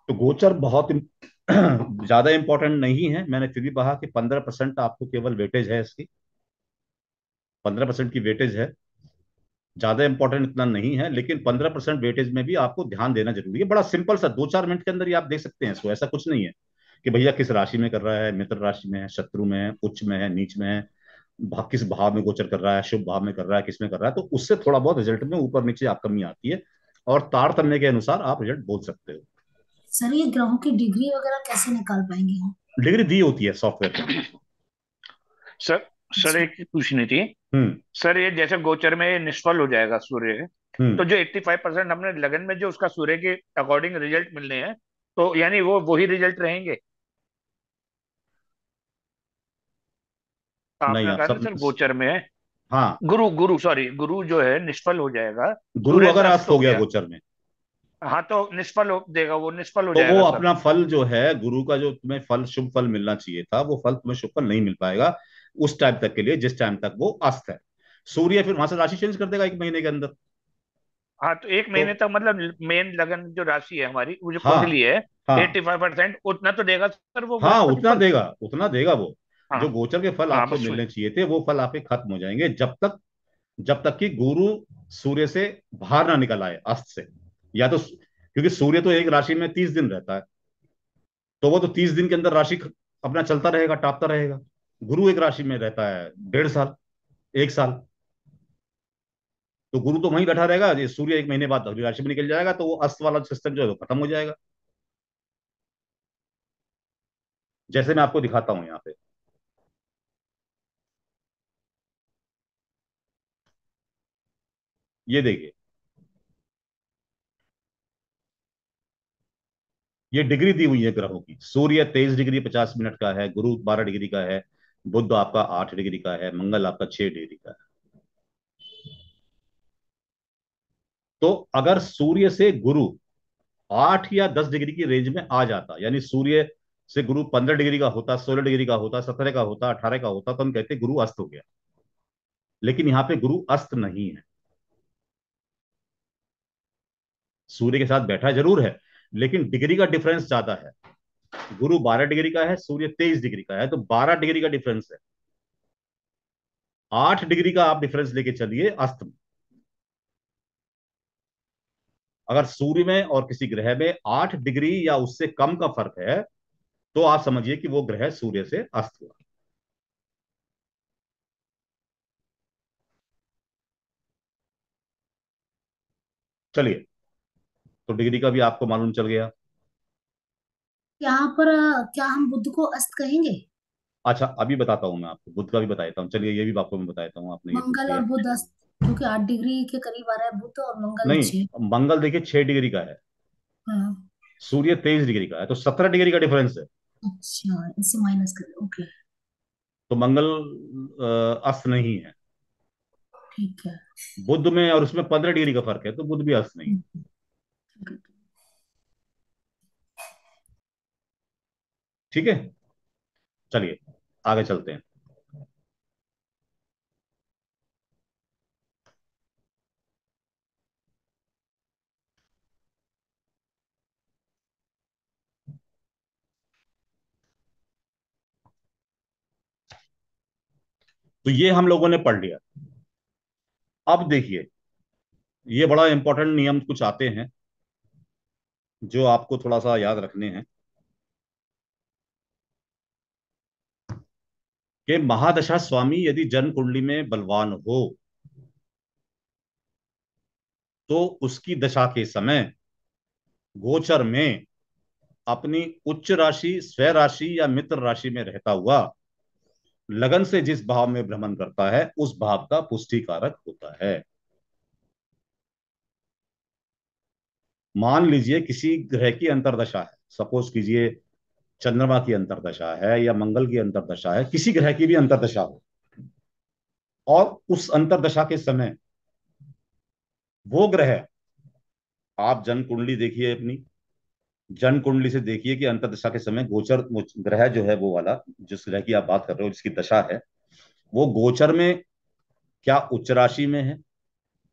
तो गोचर बहुत [CLEARS THROAT] ज्यादा इंपॉर्टेंट नहीं है मैंने फिर भी कहा कि पंद्रह परसेंट आपको केवल वेटेज है इसकी पंद्रह परसेंट की वेटेज है ज्यादा इंपॉर्टेंट इतना नहीं है लेकिन पंद्रह परसेंट वेटेज में भी आपको ध्यान देना जरूरी है बड़ा सिंपल सा दो चार मिनट के अंदर ही आप देख सकते हैं इसको ऐसा कुछ नहीं है कि भैया किस राशि में कर रहा है मित्र राशि में है शत्रु में है उच्च में है नीच में है भाव किस भाव में गोचर कर रहा है शुभ भाव में कर रहा है किस में कर रहा है तो उससे थोड़ा बहुत रिजल्ट में ऊपर नीचे आप कमी आती है और तारतम्य के अनुसार आप रिजल्ट बोल सकते हो सर ये ग्रहों की डिग्री वगैरह कैसे निकाल पाएंगे डिग्री दी होती है सॉफ्टवेयर सर सर अच्छा। एक पूछनी थी हम्म। सर ये जैसे गोचर में निष्फल हो जाएगा सूर्य हम्म। तो जो 85 परसेंट हमने लगन में जो उसका सूर्य के अकॉर्डिंग रिजल्ट मिलने हैं तो यानी वो वही रिजल्ट रहेंगे नहीं आप कहा सब गोचर में है हाँ गुरु गुरु सॉरी गुरु जो है निष्फल हो जाएगा गुरु अगर सूर्यास्त अस्त हो गया गया गोचर में हाँ तो निष्फल हो देगा वो निष्फल हो तो वो जाएगा सर अपना फल जो है गुरु का जो तुम्हें फल शुभ फल मिलना चाहिए था वो फल तुम्हें शुभ फल नहीं मिल पाएगा उस टाइम तक के लिए जिस टाइम तक वो अस्त है सूर्य फिर वहां से राशि चेंज कर देगा एक महीने के अंदर हाँ तो एक तो महीने तक मतलब मेन लगन जो राशि है हमारी वो जो हाँ कुंडली है हाँ एट्टी फाइव परसेंट उतना तो देगा सर वो हाँ उतना देगा उतना देगा वो हाँ, जो गोचर के फल हाँ, आपको मिलने चाहिए थे वो फल आपके खत्म हो जाएंगे जब तक जब तक कि गुरु सूर्य से बाहर ना निकल आए अस्त से या तो क्योंकि सूर्य तो एक राशि में तीस दिन रहता है तो वो तो तीस दिन के अंदर राशि अपना चलता रहेगा टापता रहेगा गुरु एक राशि में रहता है डेढ़ साल एक साल तो गुरु तो वहीं बैठा रहेगा ये सूर्य एक महीने बाद अगली राशि में निकल जाएगा तो वो अस्त वाला सिस्टम जो है वो खत्म हो जाएगा जैसे मैं आपको दिखाता हूं यहाँ पे ये देखिए ये डिग्री दी हुई है ग्रहों की सूर्य तेईस डिग्री पचास मिनट का है गुरु बारह डिग्री का है बुद्ध आपका आठ डिग्री का है मंगल आपका छह डिग्री का है तो अगर सूर्य से गुरु आठ या दस डिग्री की रेंज में आ जाता यानी सूर्य से गुरु पंद्रह डिग्री का होता सोलह डिग्री का होता सत्रह का होता अठारह का होता तो हम कहते गुरु अस्त हो गया लेकिन यहां पे गुरु अस्त नहीं है सूर्य के साथ बैठा जरूर है लेकिन डिग्री का डिफरेंस ज्यादा है गुरु बारह डिग्री का है सूर्य तेईस डिग्री का है तो बारह डिग्री का डिफरेंस है आठ डिग्री का आप डिफरेंस लेके चलिए अस्त में अगर सूर्य में और किसी ग्रह में आठ डिग्री या उससे कम का फर्क है तो आप समझिए कि वो ग्रह सूर्य से अस्त हुआ चलिए तो डिग्री का भी आपको मालूम चल गया यहाँ पर क्या हम बुद्ध को अस्त कहेंगे अच्छा अभी बताता हूँ मैं आपको बुद्ध का भी बताता हूँ चलिए ये भी आपको मैं बताता हूँ आपने मंगल और बुद्ध अस्त क्योंकि आठ डिग्री के करीब आ रहा है बुद्ध और मंगल नहीं छह मंगल देखिए छह डिग्री का है हाँ। सूर्य तेईस डिग्री का है तो सत्रह डिग्री का डिफरेंस है अच्छा इसे माइनस कर ओके तो मंगल अस्त नहीं है ठीक है बुद्ध में और उसमें पंद्रह डिग्री का फर्क है तो बुद्ध भी अस्त नहीं है हम्म। ठीक है चलिए आगे चलते हैं तो ये हम लोगों ने पढ़ लिया अब देखिए ये बड़ा इंपॉर्टेंट नियम कुछ आते हैं जो आपको थोड़ा सा याद रखने हैं कि महादशा स्वामी यदि जन्म कुंडली में बलवान हो तो उसकी दशा के समय गोचर में अपनी उच्च राशि स्व राशि या मित्र राशि में रहता हुआ लगन से जिस भाव में भ्रमण करता है उस भाव का पुष्टि कारक होता है मान लीजिए किसी ग्रह की अंतरदशा है सपोज कीजिए चंद्रमा की अंतरदशा है या मंगल की अंतरदशा है किसी ग्रह की भी अंतरदशा हो और उस अंतरदशा के समय वो ग्रह आप जन कुंडली देखिए अपनी जन कुंडली से देखिए कि अंतरदशा के समय गोचर ग्रह जो है वो वाला जिस ग्रह की आप बात कर रहे हो जिसकी दशा है वो गोचर में क्या उच्च राशि में है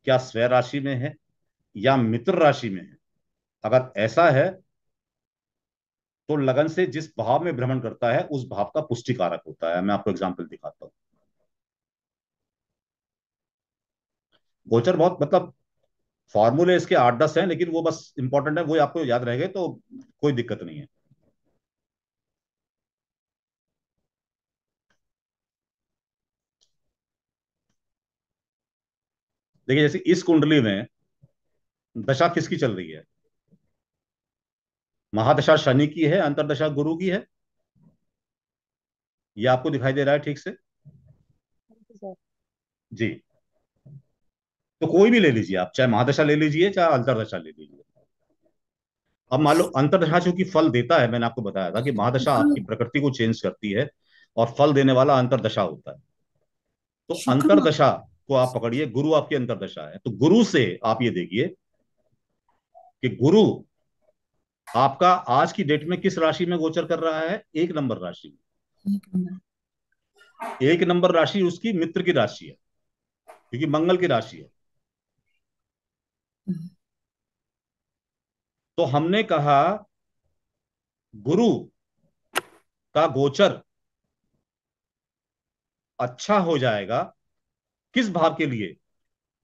क्या स्वय राशि में है या मित्र राशि में है अगर ऐसा है तो लगन से जिस भाव में भ्रमण करता है उस भाव का पुष्टि कारक होता है मैं आपको एग्जाम्पल दिखाता हूं गोचर बहुत मतलब फॉर्मूले इसके आठ दस हैं लेकिन वो बस इंपॉर्टेंट है वो आपको याद रहेगा तो कोई दिक्कत नहीं है देखिए जैसे इस कुंडली में दशा किसकी चल रही है महादशा शनि की है अंतरदशा गुरु की है ये आपको दिखाई दे रहा है ठीक से जी तो कोई भी ले लीजिए आप चाहे महादशा ले लीजिए चाहे अंतरदशा ले लीजिए अब मान लो अंतरदशा चूंकि फल देता है मैंने आपको बताया था कि महादशा आपकी प्रकृति को चेंज करती है और फल देने वाला अंतरदशा होता है तो अंतरदशा को आप पकड़िए गुरु आपकी अंतरदशा है तो गुरु से आप ये देखिए कि गुरु आपका आज की डेट में किस राशि में गोचर कर रहा है एक नंबर राशि में एक नंबर राशि उसकी मित्र की राशि है क्योंकि मंगल की राशि है हम्म। तो हमने कहा गुरु का गोचर अच्छा हो जाएगा किस भाव के लिए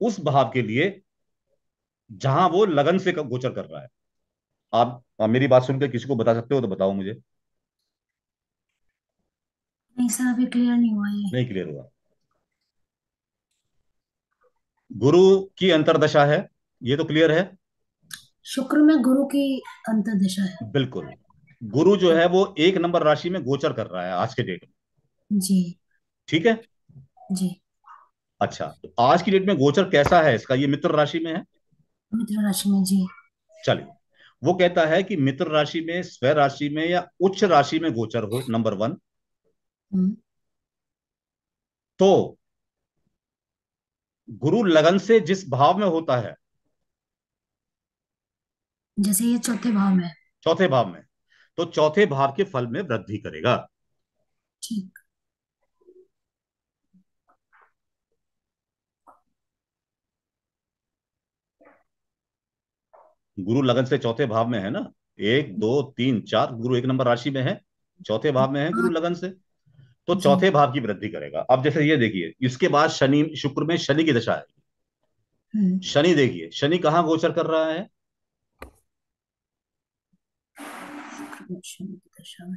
उस भाव के लिए जहां वो लगन से गोचर कर रहा है आप मेरी बात सुनकर किसी को बता सकते हो तो बताओ मुझे नहीं सर अभी क्लियर नहीं हुआ नहीं क्लियर हुआ गुरु की अंतरदशा है ये तो क्लियर है शुक्र में गुरु की अंतरदशा है बिल्कुल गुरु जो है वो एक नंबर राशि में गोचर कर रहा है आज के डेट में जी ठीक है जी अच्छा तो आज की डेट में गोचर कैसा है इसका ये मित्र राशि में है मित्र राशि में जी चलिए वो कहता है कि मित्र राशि में स्व राशि में या उच्च राशि में गोचर हो नंबर वन हम्म। तो गुरु लगन से जिस भाव में होता है जैसे ये चौथे भाव में चौथे भाव में तो चौथे भाव के फल में वृद्धि करेगा ठीक गुरु लगन से चौथे भाव में है ना एक दो तीन चार गुरु एक नंबर राशि में है चौथे भाव में है गुरु लगन से तो चौथे भाव की वृद्धि करेगा अब जैसे ये देखिए इसके बाद शनि शुक्र में शनि की दशा आएगी हम्म। शनि देखिए शनि कहाँ गोचर कर रहा है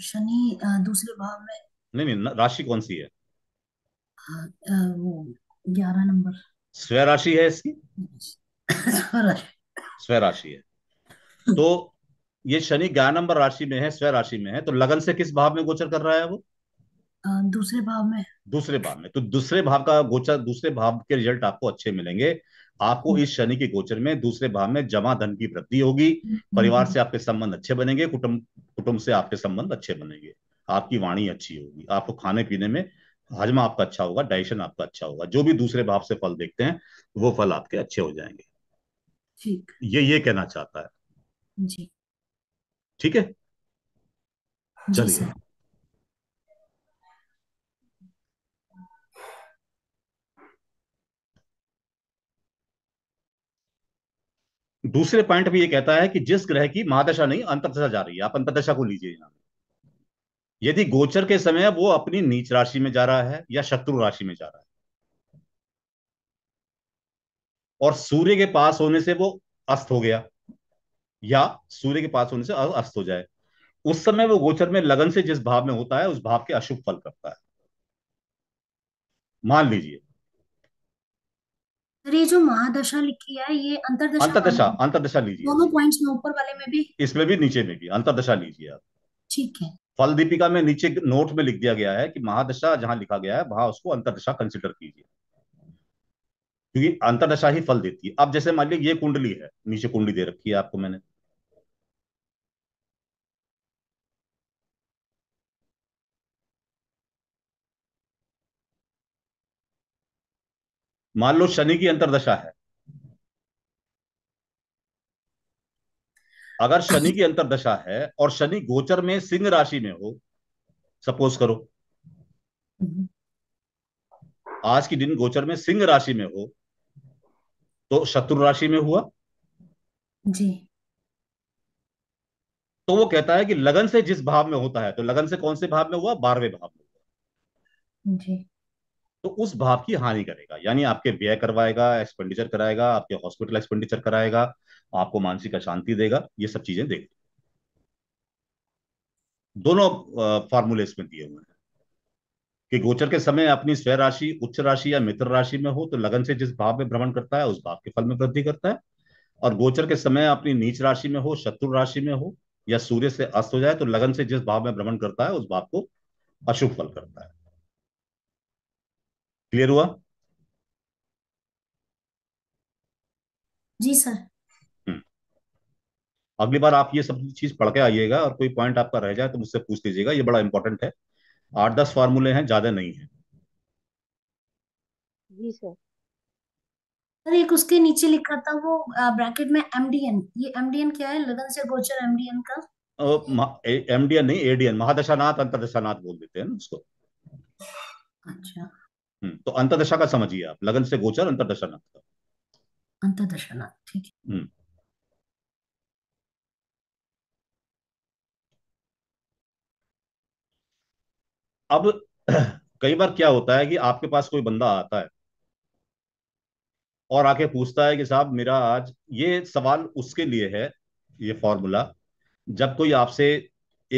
शनि दूसरे भाव में नहीं नहीं राशि कौन सी है आ, वो ग्यारह नंबर स्वराशि है इसकी [LAUGHS] स्वराशि है तो ये शनि ग्यारह नंबर राशि में है स्व राशि में है तो लगन से किस भाव में गोचर कर रहा है वो दूसरे भाव में दूसरे भाव में तो दूसरे भाव का गोचर दूसरे भाव के रिजल्ट आपको अच्छे मिलेंगे आपको हम्म। इस शनि के गोचर में दूसरे भाव में जमा धन की वृद्धि होगी परिवार हम्म। से आपके संबंध अच्छे बनेंगे कुटुंब कुटुंब से आपके संबंध अच्छे बनेंगे आपकी वाणी अच्छी होगी आपको खाने पीने में हजमा आपका अच्छा होगा डाइशन आपका अच्छा होगा जो भी दूसरे भाव से फल देखते हैं वो फल आपके अच्छे हो जाएंगे ठीक ये ये कहना चाहता है जी ठीक है हाँ चलिए दूसरे पॉइंट भी ये कहता है कि जिस ग्रह की महादशा नहीं अंतरदशा जा रही है आप अंतरदशा को लीजिए यहां यदि गोचर के समय वो अपनी नीच राशि में जा रहा है या शत्रु राशि में जा रहा है और सूर्य के पास होने से वो अस्त हो गया या सूर्य के पास होने से अस्त हो जाए उस समय वो गोचर में लगन से जिस भाव में होता है उस भाव के अशुभ फल करता है मान लीजिए ये जो महादशा लिखी है अंतरदशा अंतरदशा अंतरदशा लीजिए दोनों पॉइंट्स में ऊपर वाले में भी इसमें भी नीचे में भी अंतरदशा लीजिए आप ठीक है फल दीपिका में नीचे नोट में लिख दिया गया है कि महादशा जहां लिखा गया है वहां उसको अंतरदशा कंसिडर कीजिए क्योंकि अंतरदशा ही फल देती है अब जैसे मान लीजिए ये कुंडली है नीचे कुंडली दे रखी है आपको मैंने मान लो शनि की अंतरदशा है अगर शनि की अंतरदशा है और शनि गोचर में सिंह राशि में हो सपोज करो आज के दिन गोचर में सिंह राशि में हो तो शत्रु राशि में हुआ जी तो वो कहता है कि लगन से जिस भाव में होता है तो लगन से कौन से भाव में हुआ बारहवें भाव में हुआ जी तो उस भाव की हानि करेगा यानी आपके व्यय करवाएगा एक्सपेंडिचर कराएगा आपके हॉस्पिटल एक्सपेंडिचर कराएगा आपको मानसिक अशांति देगा ये सब चीजें देख दोनों फॉर्मूले इसमें दिए हुए हैं कि गोचर के समय अपनी स्व राशि उच्च राशि या मित्र राशि में हो तो लगन से जिस भाव में भ्रमण करता है उस भाव के फल में वृद्धि करता है और गोचर के समय अपनी नीच राशि में हो शत्रु राशि में हो या सूर्य से अस्त हो जाए तो लगन से जिस भाव में भ्रमण करता है उस भाव को अशुभ फल करता है क्लियर हुआ जी सर हम्म। अगली बार आप ये सब चीज पढ़ के आइएगा और कोई पॉइंट आपका रह जाए तो मुझसे पूछ लीजिएगा ये बड़ा इंपॉर्टेंट है आठ दस फार्मूले हैं ज्यादा नहीं है जी सर सर एक उसके नीचे लिखा था वो ब्रैकेट में एमडीएन ये एमडीएन क्या है लगन से गोचर एमडीएन का एमडीएन नहीं एडीएन महादशानाथ अंतरदशानाथ बोल देते हैं ना उसको अच्छा हम्म, तो अंतरदशा का समझिए आप लगन से गोचर अंतरदशा नाथ का अंतरदशा नाथ ठीक है हम्म। अब [CLEARS THROAT] कई बार क्या होता है कि आपके पास कोई बंदा आता है और आके पूछता है कि साहब मेरा आज ये सवाल उसके लिए है ये फॉर्मूला जब कोई आपसे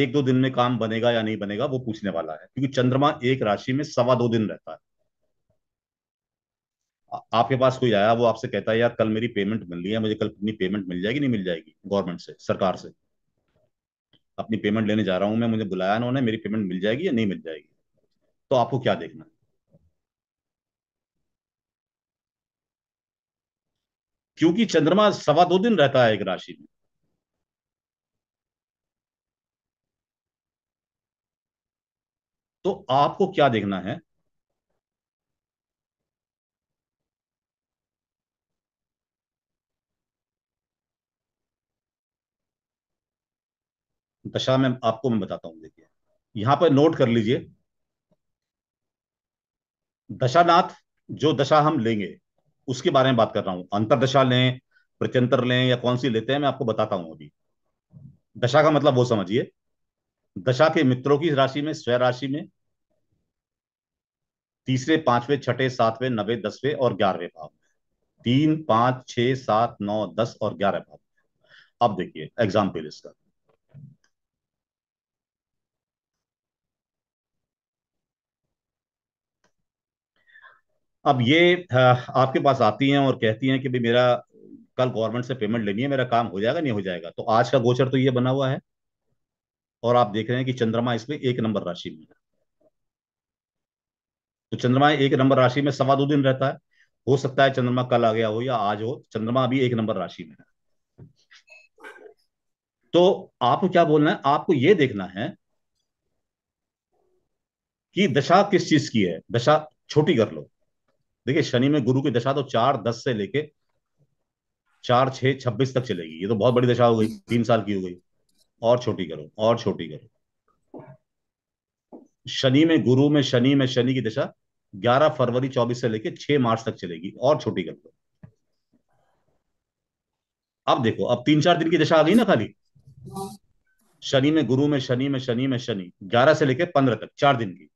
एक दो दिन में काम बनेगा या नहीं बनेगा वो पूछने वाला है क्योंकि चंद्रमा एक राशि में सवा दो दिन रहता है आपके पास कोई आया वो आपसे कहता है यार कल मेरी पेमेंट मिल रही है मुझे कल अपनी पेमेंट मिल जाएगी नहीं मिल जाएगी गवर्नमेंट से सरकार से अपनी पेमेंट लेने जा रहा हूं मैं मुझे बुलाया उन्होंने मेरी पेमेंट मिल जाएगी या नहीं मिल जाएगी तो आपको क्या देखना क्योंकि चंद्रमा सवा दो दिन रहता है एक राशि में तो आपको क्या देखना है दशा में आपको मैं बताता हूँ देखिए यहां पर नोट कर लीजिए दशानाथ जो दशा हम लेंगे उसके बारे में बात कर रहा हूं अंतर दशा लें प्रत्यंतर लें या कौन सी लेते हैं मैं आपको बताता हूं अभी दशा का मतलब वो समझिए दशा के मित्रों की राशि में स्वय राशि में तीसरे पांचवें छठे सातवें नवे दसवें और ग्यारहवें भाव में तीन पांच छह सात नौ दस और ग्यारह भाव में अब देखिए एग्जाम्पल इसका अब ये आपके पास आती हैं और कहती हैं कि भाई मेरा कल गवर्नमेंट से पेमेंट लेनी है मेरा काम हो जाएगा नहीं हो जाएगा तो आज का गोचर तो ये बना हुआ है और आप देख रहे हैं कि चंद्रमा इसमें एक नंबर राशि में है तो चंद्रमा एक नंबर राशि में सवा दो दिन रहता है हो सकता है चंद्रमा कल आ गया हो या आज हो चंद्रमा अभी एक नंबर राशि में है तो आपको क्या बोलना है आपको यह देखना है कि दशा किस चीज की है दशा छोटी कर लो देखिए शनि में गुरु की दशा तो चार दस से लेके चार छह छब्बीस तक चलेगी ये तो बहुत बड़ी दशा हो गई तीन साल की हो गई और छोटी करो और छोटी करो शनि में गुरु में शनि में शनि की दशा 11 फरवरी 24 से लेके 6 मार्च तक चलेगी और छोटी कर दो अब देखो अब तीन चार दिन की दशा आ गई ना खाली शनि में गुरु में शनि में शनि में शनि 11 से लेके 15 तक चार दिन की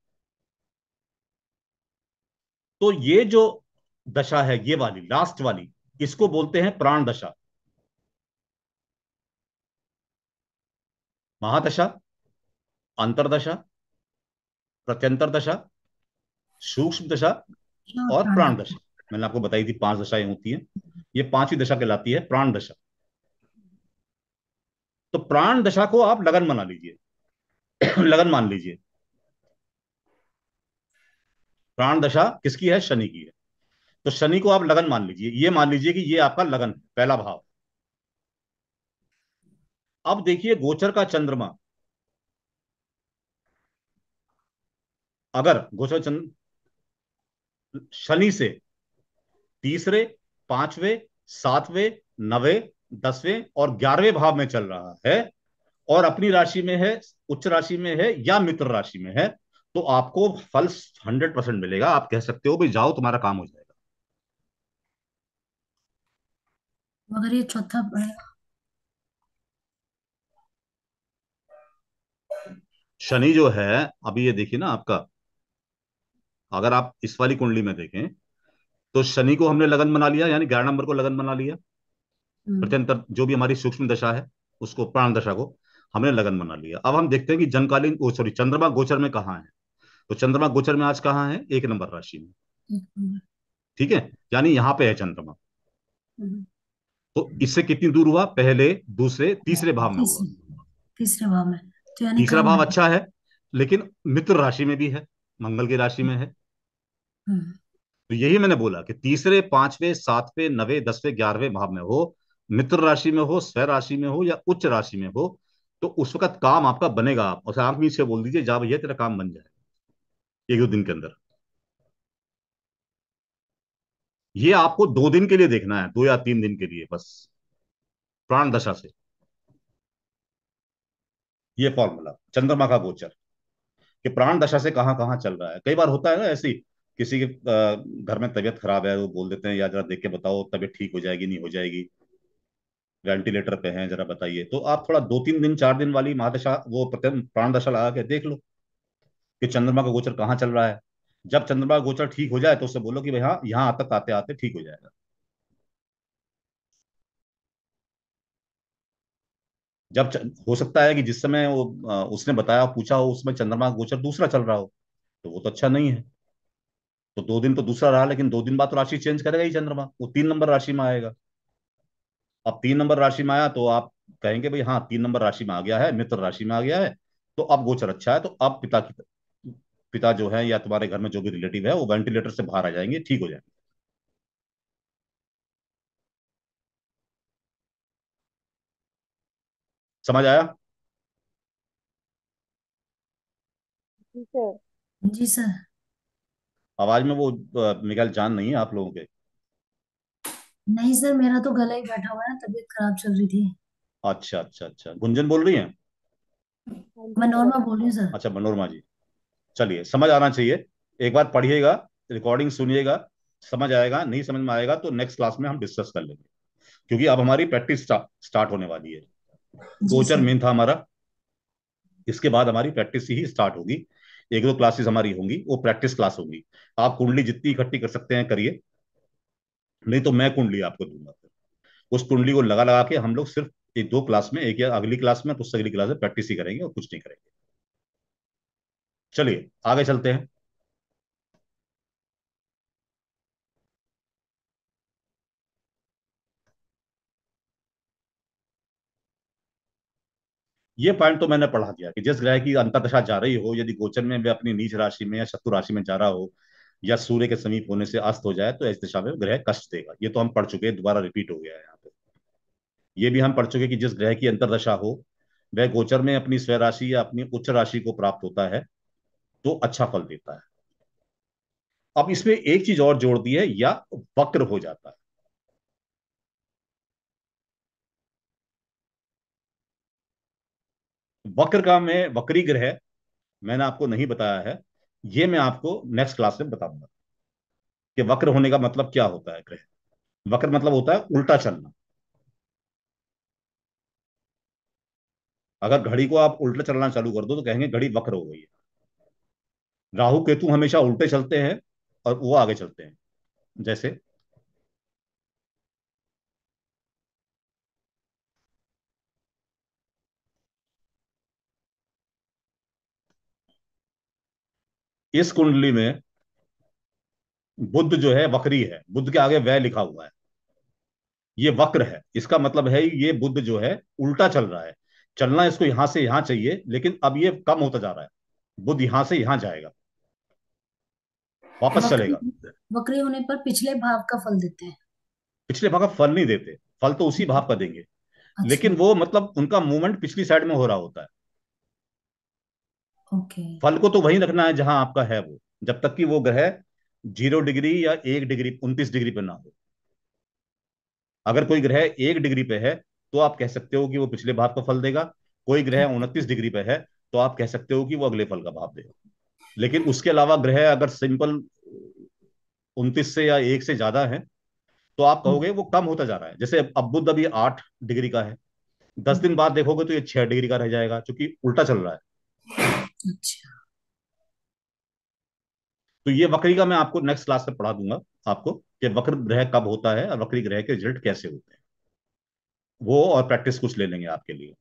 तो ये जो दशा है ये वाली लास्ट वाली इसको बोलते हैं प्राण दशा महादशा अंतरदशा प्रत्यंतर दशा सूक्ष्म दशा हाँ, और प्राण दशा मैंने आपको बताई थी पांच दशाएं होती हैं ये पांचवी दशा कहलाती है प्राण दशा तो प्राण दशा को आप लगन मना लीजिए [CLEARS THROAT] लगन मान लीजिए प्राण दशा किसकी है शनि की है तो शनि को आप लगन मान लीजिए ये मान लीजिए कि ये आपका लगन है पहला भाव अब देखिए गोचर का चंद्रमा अगर गोचर चंद्र शनि से तीसरे पांचवे सातवें नवे दसवें और ग्यारहवें भाव में चल रहा है और अपनी राशि में है उच्च राशि में है या मित्र राशि में है तो आपको फल हंड्रेड परसेंट मिलेगा आप कह सकते हो भाई जाओ तुम्हारा काम हो जाएगा मगर ये चौथा शनि जो है अभी ये देखिए ना आपका अगर आप इस वाली कुंडली में देखें तो शनि को हमने लगन बना लिया यानी ग्यारह नंबर को लगन बना लिया हम्म। प्रत्यंतर जो भी हमारी सूक्ष्म दशा है उसको प्राण दशा को हमने लगन बना लिया अब हम देखते हैं कि जनकालीन सॉरी चंद्रमा गोचर में कहाँ है तो चंद्रमा गोचर में आज कहाँ है एक नंबर राशि में हम्म। ठीक है यानी यहाँ पे है चंद्रमा हम्म। तो इससे कितनी दूर हुआ पहले दूसरे तीसरे भाव में हुआ तीसरे भाव में तो तीसरा भाव अच्छा है लेकिन मित्र राशि में भी है मंगल की राशि में है हम्म। तो यही मैंने बोला कि तीसरे पांचवे सातवें नवे दसवें ग्यारहवें भाव में हो मित्र राशि में हो स्व राशि में हो या उच्च राशि में हो तो उस वक्त काम आपका बनेगा आप और आप इसे बोल दीजिए जा भैया तेरा काम बन जाए एक दो दिन के अंदर ये आपको दो दिन के लिए देखना है दो या तीन दिन के लिए बस प्राण दशा से ये फॉर्मूला चंद्रमा का गोचर कि प्राण दशा से कहां कहां चल रहा है कई बार होता है ना ऐसी किसी के घर में तबियत खराब है वो बोल देते हैं या जरा देख के बताओ तबियत ठीक हो जाएगी नहीं हो जाएगी वेंटिलेटर पे हैं जरा बताइए तो आप थोड़ा दो तीन दिन चार दिन वाली महादशा वो प्रथम प्राण दशा लगा के देख लो कि चंद्रमा का गोचर कहाँ चल रहा है जब चंद्रमा का गोचर ठीक हो जाए तो उससे बोलो कि भाई हाँ यहाँ तक आते आते ठीक हो जाएगा जब हो सकता है कि जिस समय वो उसने बताया पूछा हो उसमें चंद्रमा का गोचर दूसरा चल रहा हो तो वो तो अच्छा नहीं है तो दो दिन तो दूसरा रहा लेकिन दो दिन बाद तो राशि चेंज करेगा ही चंद्रमा वो तीन नंबर राशि में आएगा अब तीन नंबर राशि में आया तो आप कहेंगे भाई हाँ तीन नंबर राशि में आ गया है मित्र राशि में आ गया है तो अब गोचर अच्छा है तो अब पिता की पिता जो है या तुम्हारे घर में जो भी रिलेटिव है वो वेंटिलेटर से बाहर आ जाएंगे ठीक हो जाएंगे समझ आया जी सर जी सर आवाज में वो निकल जान नहीं है आप लोगों के नहीं सर मेरा तो गला ही बैठा हुआ है तबीयत खराब चल रही थी अच्छा अच्छा अच्छा गुंजन बोल रही है मनोरमा बोल रही हूँ सर अच्छा मनोरमा जी चलिए समझ आना चाहिए एक बार पढ़िएगा रिकॉर्डिंग सुनिएगा समझ आएगा नहीं समझ में आएगा तो नेक्स्ट क्लास में हम डिस्कस कर लेंगे क्योंकि अब हमारी प्रैक्टिस स्टार्ट होने वाली है कोचर मेन था हमारा इसके बाद हमारी प्रैक्टिस ही स्टार्ट होगी एक दो क्लासेस हमारी होंगी वो प्रैक्टिस क्लास होंगी आप कुंडली जितनी इकट्ठी कर सकते हैं करिए नहीं तो मैं कुंडली आपको दूंगा उस कुंडली को लगा लगा के हम लोग सिर्फ एक दो क्लास में एक या अगली क्लास में तो उससे अगली क्लास में प्रैक्टिस ही करेंगे और कुछ नहीं करेंगे चलिए आगे चलते हैं ये पॉइंट तो मैंने पढ़ा दिया कि जिस ग्रह की अंतरदशा जा रही हो यदि गोचर में वे अपनी नीच राशि में या शत्रु राशि में जा रहा हो या सूर्य के समीप होने से अस्त हो जाए तो इस दिशा में ग्रह कष्ट देगा ये तो हम पढ़ चुके हैं दोबारा रिपीट हो गया है यहाँ पे ये भी हम पढ़ चुके कि जिस ग्रह की अंतरदशा हो वह गोचर में अपनी स्व राशि या अपनी उच्च राशि को प्राप्त होता है तो अच्छा फल देता है अब इसमें एक चीज और जोड़ दी है या वक्र हो जाता है वक्र का मैं वक्री ग्रह मैंने आपको नहीं बताया है यह मैं आपको नेक्स्ट क्लास में बताऊंगा कि वक्र होने का मतलब क्या होता है ग्रह वक्र मतलब होता है उल्टा चलना अगर घड़ी को आप उल्टा चलना चालू कर दो तो कहेंगे घड़ी वक्र हो गई है राहु केतु हमेशा उल्टे चलते हैं और वो आगे चलते हैं जैसे इस कुंडली में बुद्ध जो है वक्री है बुद्ध के आगे वह लिखा हुआ है ये वक्र है इसका मतलब है ये बुद्ध जो है उल्टा चल रहा है चलना इसको यहां से यहां चाहिए लेकिन अब ये कम होता जा रहा है बुद्ध यहां से यहां जाएगा वापस चलेगा वक्री होने पर पिछले भाव का फल देते हैं पिछले भाव का फल नहीं देते फल तो उसी भाव का देंगे अच्छा। लेकिन वो मतलब उनका मूवमेंट पिछली साइड में हो रहा होता है ओके फल को तो वहीं रखना है जहां आपका है वो जब तक कि वो ग्रह जीरो डिग्री या एक डिग्री उन्तीस डिग्री पे ना हो अगर कोई ग्रह एक डिग्री पे है तो आप कह सकते हो कि वो पिछले भाव का फल देगा कोई ग्रह अच्छा। उनतीस डिग्री पे है तो आप कह सकते हो कि वो अगले फल का भाव देगा लेकिन उसके अलावा ग्रह अगर सिंपल उन्तीस से या एक से ज्यादा है तो आप हम्म। कहोगे वो कम होता जा रहा है जैसे अब बुद्ध अभी आठ डिग्री का है दस दिन बाद देखोगे तो ये छह डिग्री का रह जाएगा क्योंकि उल्टा चल रहा है अच्छा। तो ये वक्री का मैं आपको नेक्स्ट क्लास में पढ़ा दूंगा आपको कि वक्र ग्रह कब होता है और वक्री ग्रह के रिजल्ट कैसे होते हैं वो और प्रैक्टिस कुछ ले लेंगे आपके लिए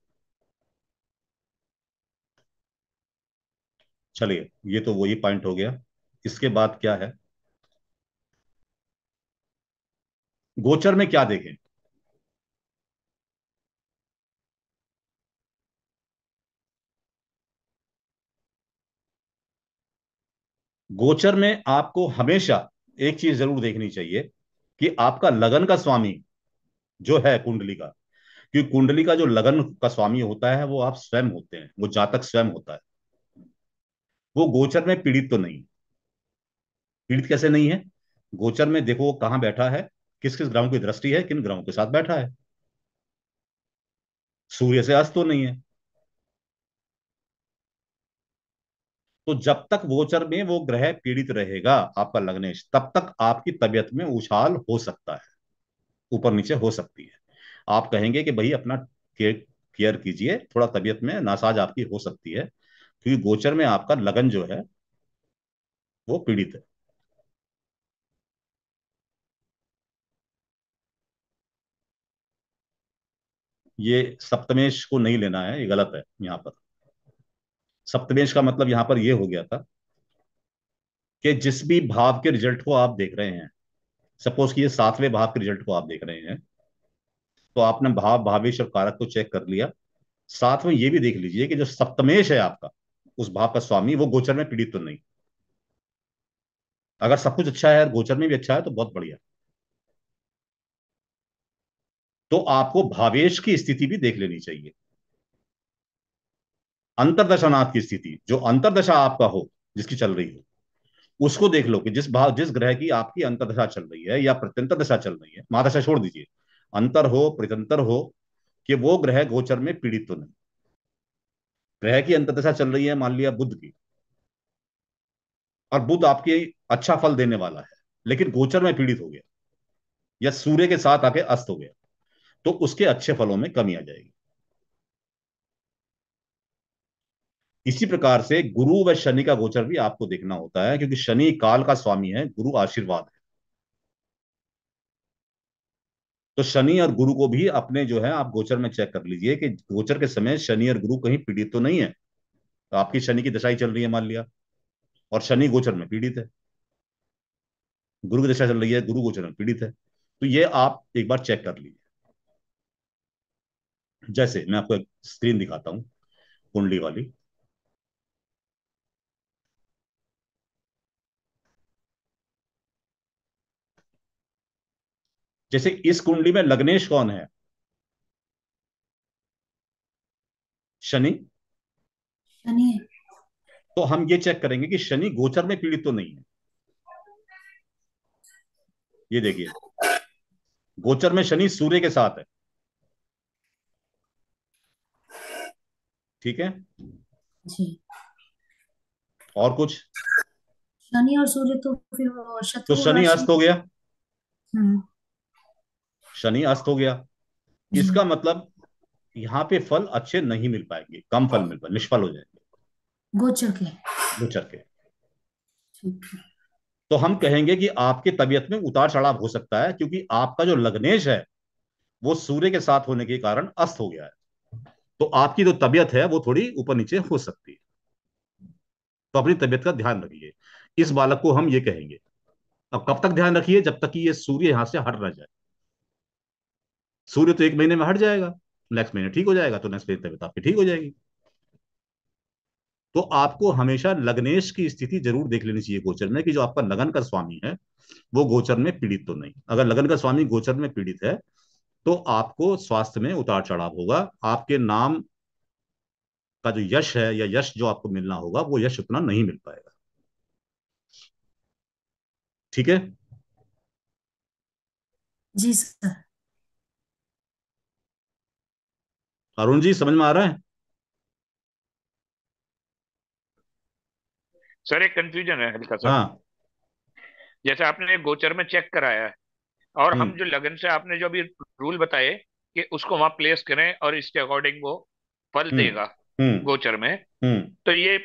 चलिए ये तो वही पॉइंट हो गया इसके बाद क्या है गोचर में क्या देखें गोचर में आपको हमेशा एक चीज जरूर देखनी चाहिए कि आपका लगन का स्वामी जो है कुंडली का क्योंकि कुंडली का जो लगन का स्वामी होता है वो आप स्वयं होते हैं वो जातक स्वयं होता है वो गोचर में पीड़ित तो नहीं पीड़ित कैसे नहीं है गोचर में देखो वो कहां बैठा है किस किस ग्रहों की दृष्टि है किन ग्रहों के साथ बैठा है सूर्य से अस्त तो नहीं है तो जब तक गोचर में वो ग्रह पीड़ित रहेगा आपका लग्नेश तब तक आपकी तबियत में उछाल हो सकता है ऊपर नीचे हो सकती है आप कहेंगे कि भाई अपना केयर कीजिए थोड़ा तबियत में नासाज आपकी हो सकती है क्योंकि गोचर में आपका लगन जो है वो पीड़ित है ये सप्तमेश को नहीं लेना है ये गलत है यहां पर सप्तमेश का मतलब यहां पर ये हो गया था कि जिस भी भाव के रिजल्ट को आप देख रहे हैं सपोज कि ये सातवें भाव के रिजल्ट को आप देख रहे हैं तो आपने भाव भावेश और कारक को चेक कर लिया साथ में ये भी देख लीजिए कि जो सप्तमेश है आपका उस भाव का स्वामी वो गोचर में पीड़ित तो नहीं अगर सब कुछ अच्छा है और गोचर में भी अच्छा है तो बहुत बढ़िया तो आपको भावेश की स्थिति भी देख लेनी चाहिए अंतरदशानाथ की स्थिति जो अंतरदशा आपका हो जिसकी चल रही हो उसको देख लो कि जिस भाव जिस ग्रह की आपकी अंतरदशा चल रही है या प्रत्यंतर दशा चल रही है महादशा छोड़ दीजिए अंतर हो प्रत्यंतर हो कि वो ग्रह गोचर में पीड़ित तो नहीं ग्रह तो की अंतदशा चल रही है मान लिया बुद्ध की और बुद्ध आपके अच्छा फल देने वाला है लेकिन गोचर में पीड़ित हो गया या सूर्य के साथ आके अस्त हो गया तो उसके अच्छे फलों में कमी आ जाएगी इसी प्रकार से गुरु व शनि का गोचर भी आपको देखना होता है क्योंकि शनि काल का स्वामी है गुरु आशीर्वाद है तो शनि और गुरु को भी अपने जो है आप गोचर में चेक कर लीजिए कि गोचर के समय शनि और गुरु कहीं पीड़ित तो नहीं है तो आपकी शनि की दशा ही चल रही है मान लिया और शनि गोचर में पीड़ित है गुरु की दशा चल रही है गुरु गोचर में पीड़ित है तो ये आप एक बार चेक कर लीजिए जैसे मैं आपको एक स्क्रीन दिखाता हूं कुंडली वाली जैसे इस कुंडली में लग्नेश कौन है शनि शनि तो हम ये चेक करेंगे कि शनि गोचर में पीड़ित तो नहीं है ये देखिए गोचर में शनि सूर्य के साथ है ठीक है जी और कुछ शनि और सूर्य तो फिर तो शनि अस्त हो गया हम्म। शनि अस्त हो गया इसका हम्म। मतलब यहाँ पे फल अच्छे नहीं मिल पाएंगे कम फल मिल पाएंगे निष्फल हो जाएंगे गोचर के गोचर के तो हम कहेंगे कि आपके तबियत में उतार चढ़ाव हो सकता है क्योंकि आपका जो लग्नेश है वो सूर्य के साथ होने के कारण अस्त हो गया है तो आपकी जो तबियत है वो थोड़ी ऊपर नीचे हो सकती है तो अपनी तबियत का ध्यान रखिए इस बालक को हम ये कहेंगे अब कब तक ध्यान रखिए जब तक कि ये सूर्य यहां से हट ना जाए सूर्य तो एक महीने में हट जाएगा नेक्स्ट महीने ठीक हो जाएगा तो नेक्स्ट महीने तबियत आपकी ठीक हो जाएगी तो आपको हमेशा लग्नेश की स्थिति जरूर देख लेनी चाहिए गोचर में कि जो आपका लगन का स्वामी है वो गोचर में पीड़ित तो नहीं अगर लगन का स्वामी गोचर में पीड़ित है तो आपको स्वास्थ्य में उतार चढ़ाव होगा आपके नाम का जो यश है या यश जो आपको मिलना होगा वो यश उतना नहीं मिल पाएगा ठीक है जी सर अरुण जी समझ में आ रहा है सर एक कंफ्यूजन है हल्का सा हाँ जैसे आपने गोचर में चेक कराया और हम हम्म। जो लगन से आपने जो अभी रूल बताए कि उसको वहां प्लेस करें और इसके अकॉर्डिंग वो फल हम्म। देगा हम्म। गोचर में तो ये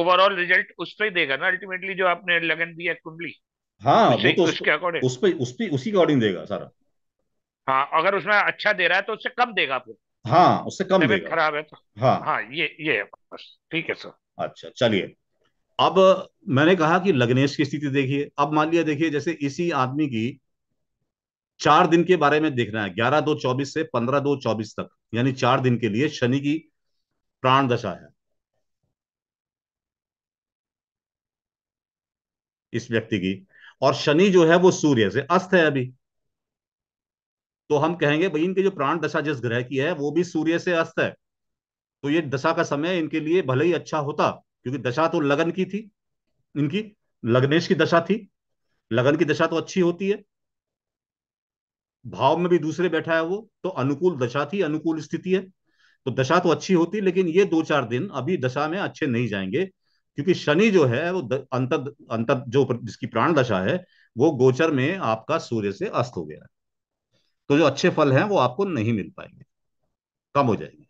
ओवरऑल रिजल्ट उस पर ही देगा ना अल्टीमेटली जो आपने लगन दी है कुंडली हाँ वो तो उसके अकॉर्डिंग उस पर उस पर उसी अकॉर्डिंग देगा सारा हाँ अगर उसमें अच्छा दे रहा है तो उससे कम देगा फिर हाँ उससे कम तबीयत खराब है तो हाँ हाँ ये ये बस ठीक है सर अच्छा चलिए अब मैंने कहा कि लग्नेश की स्थिति देखिए अब मान लिया देखिए जैसे इसी आदमी की चार दिन के बारे में देखना है ग्यारह दो चौबीस से पंद्रह दो चौबीस तक यानी चार दिन के लिए शनि की प्राण दशा है इस व्यक्ति की और शनि जो है वो सूर्य से अस्त है अभी तो हम कहेंगे भाई इनके जो प्राण दशा जिस ग्रह की है वो भी सूर्य से अस्त है तो ये दशा का समय इनके लिए भले ही अच्छा होता क्योंकि दशा तो लगन की थी इनकी लग्नेश की दशा थी लगन की दशा तो अच्छी होती है भाव में भी दूसरे बैठा है वो तो अनुकूल दशा थी अनुकूल स्थिति है तो दशा तो अच्छी होती लेकिन ये दो चार दिन अभी दशा में अच्छे नहीं जाएंगे क्योंकि शनि जो है वो अंतर अंतर जो जिसकी प्राण दशा है वो गोचर में आपका सूर्य से अस्त हो गया है तो जो अच्छे फल हैं वो आपको नहीं मिल पाएंगे कम हो जाएंगे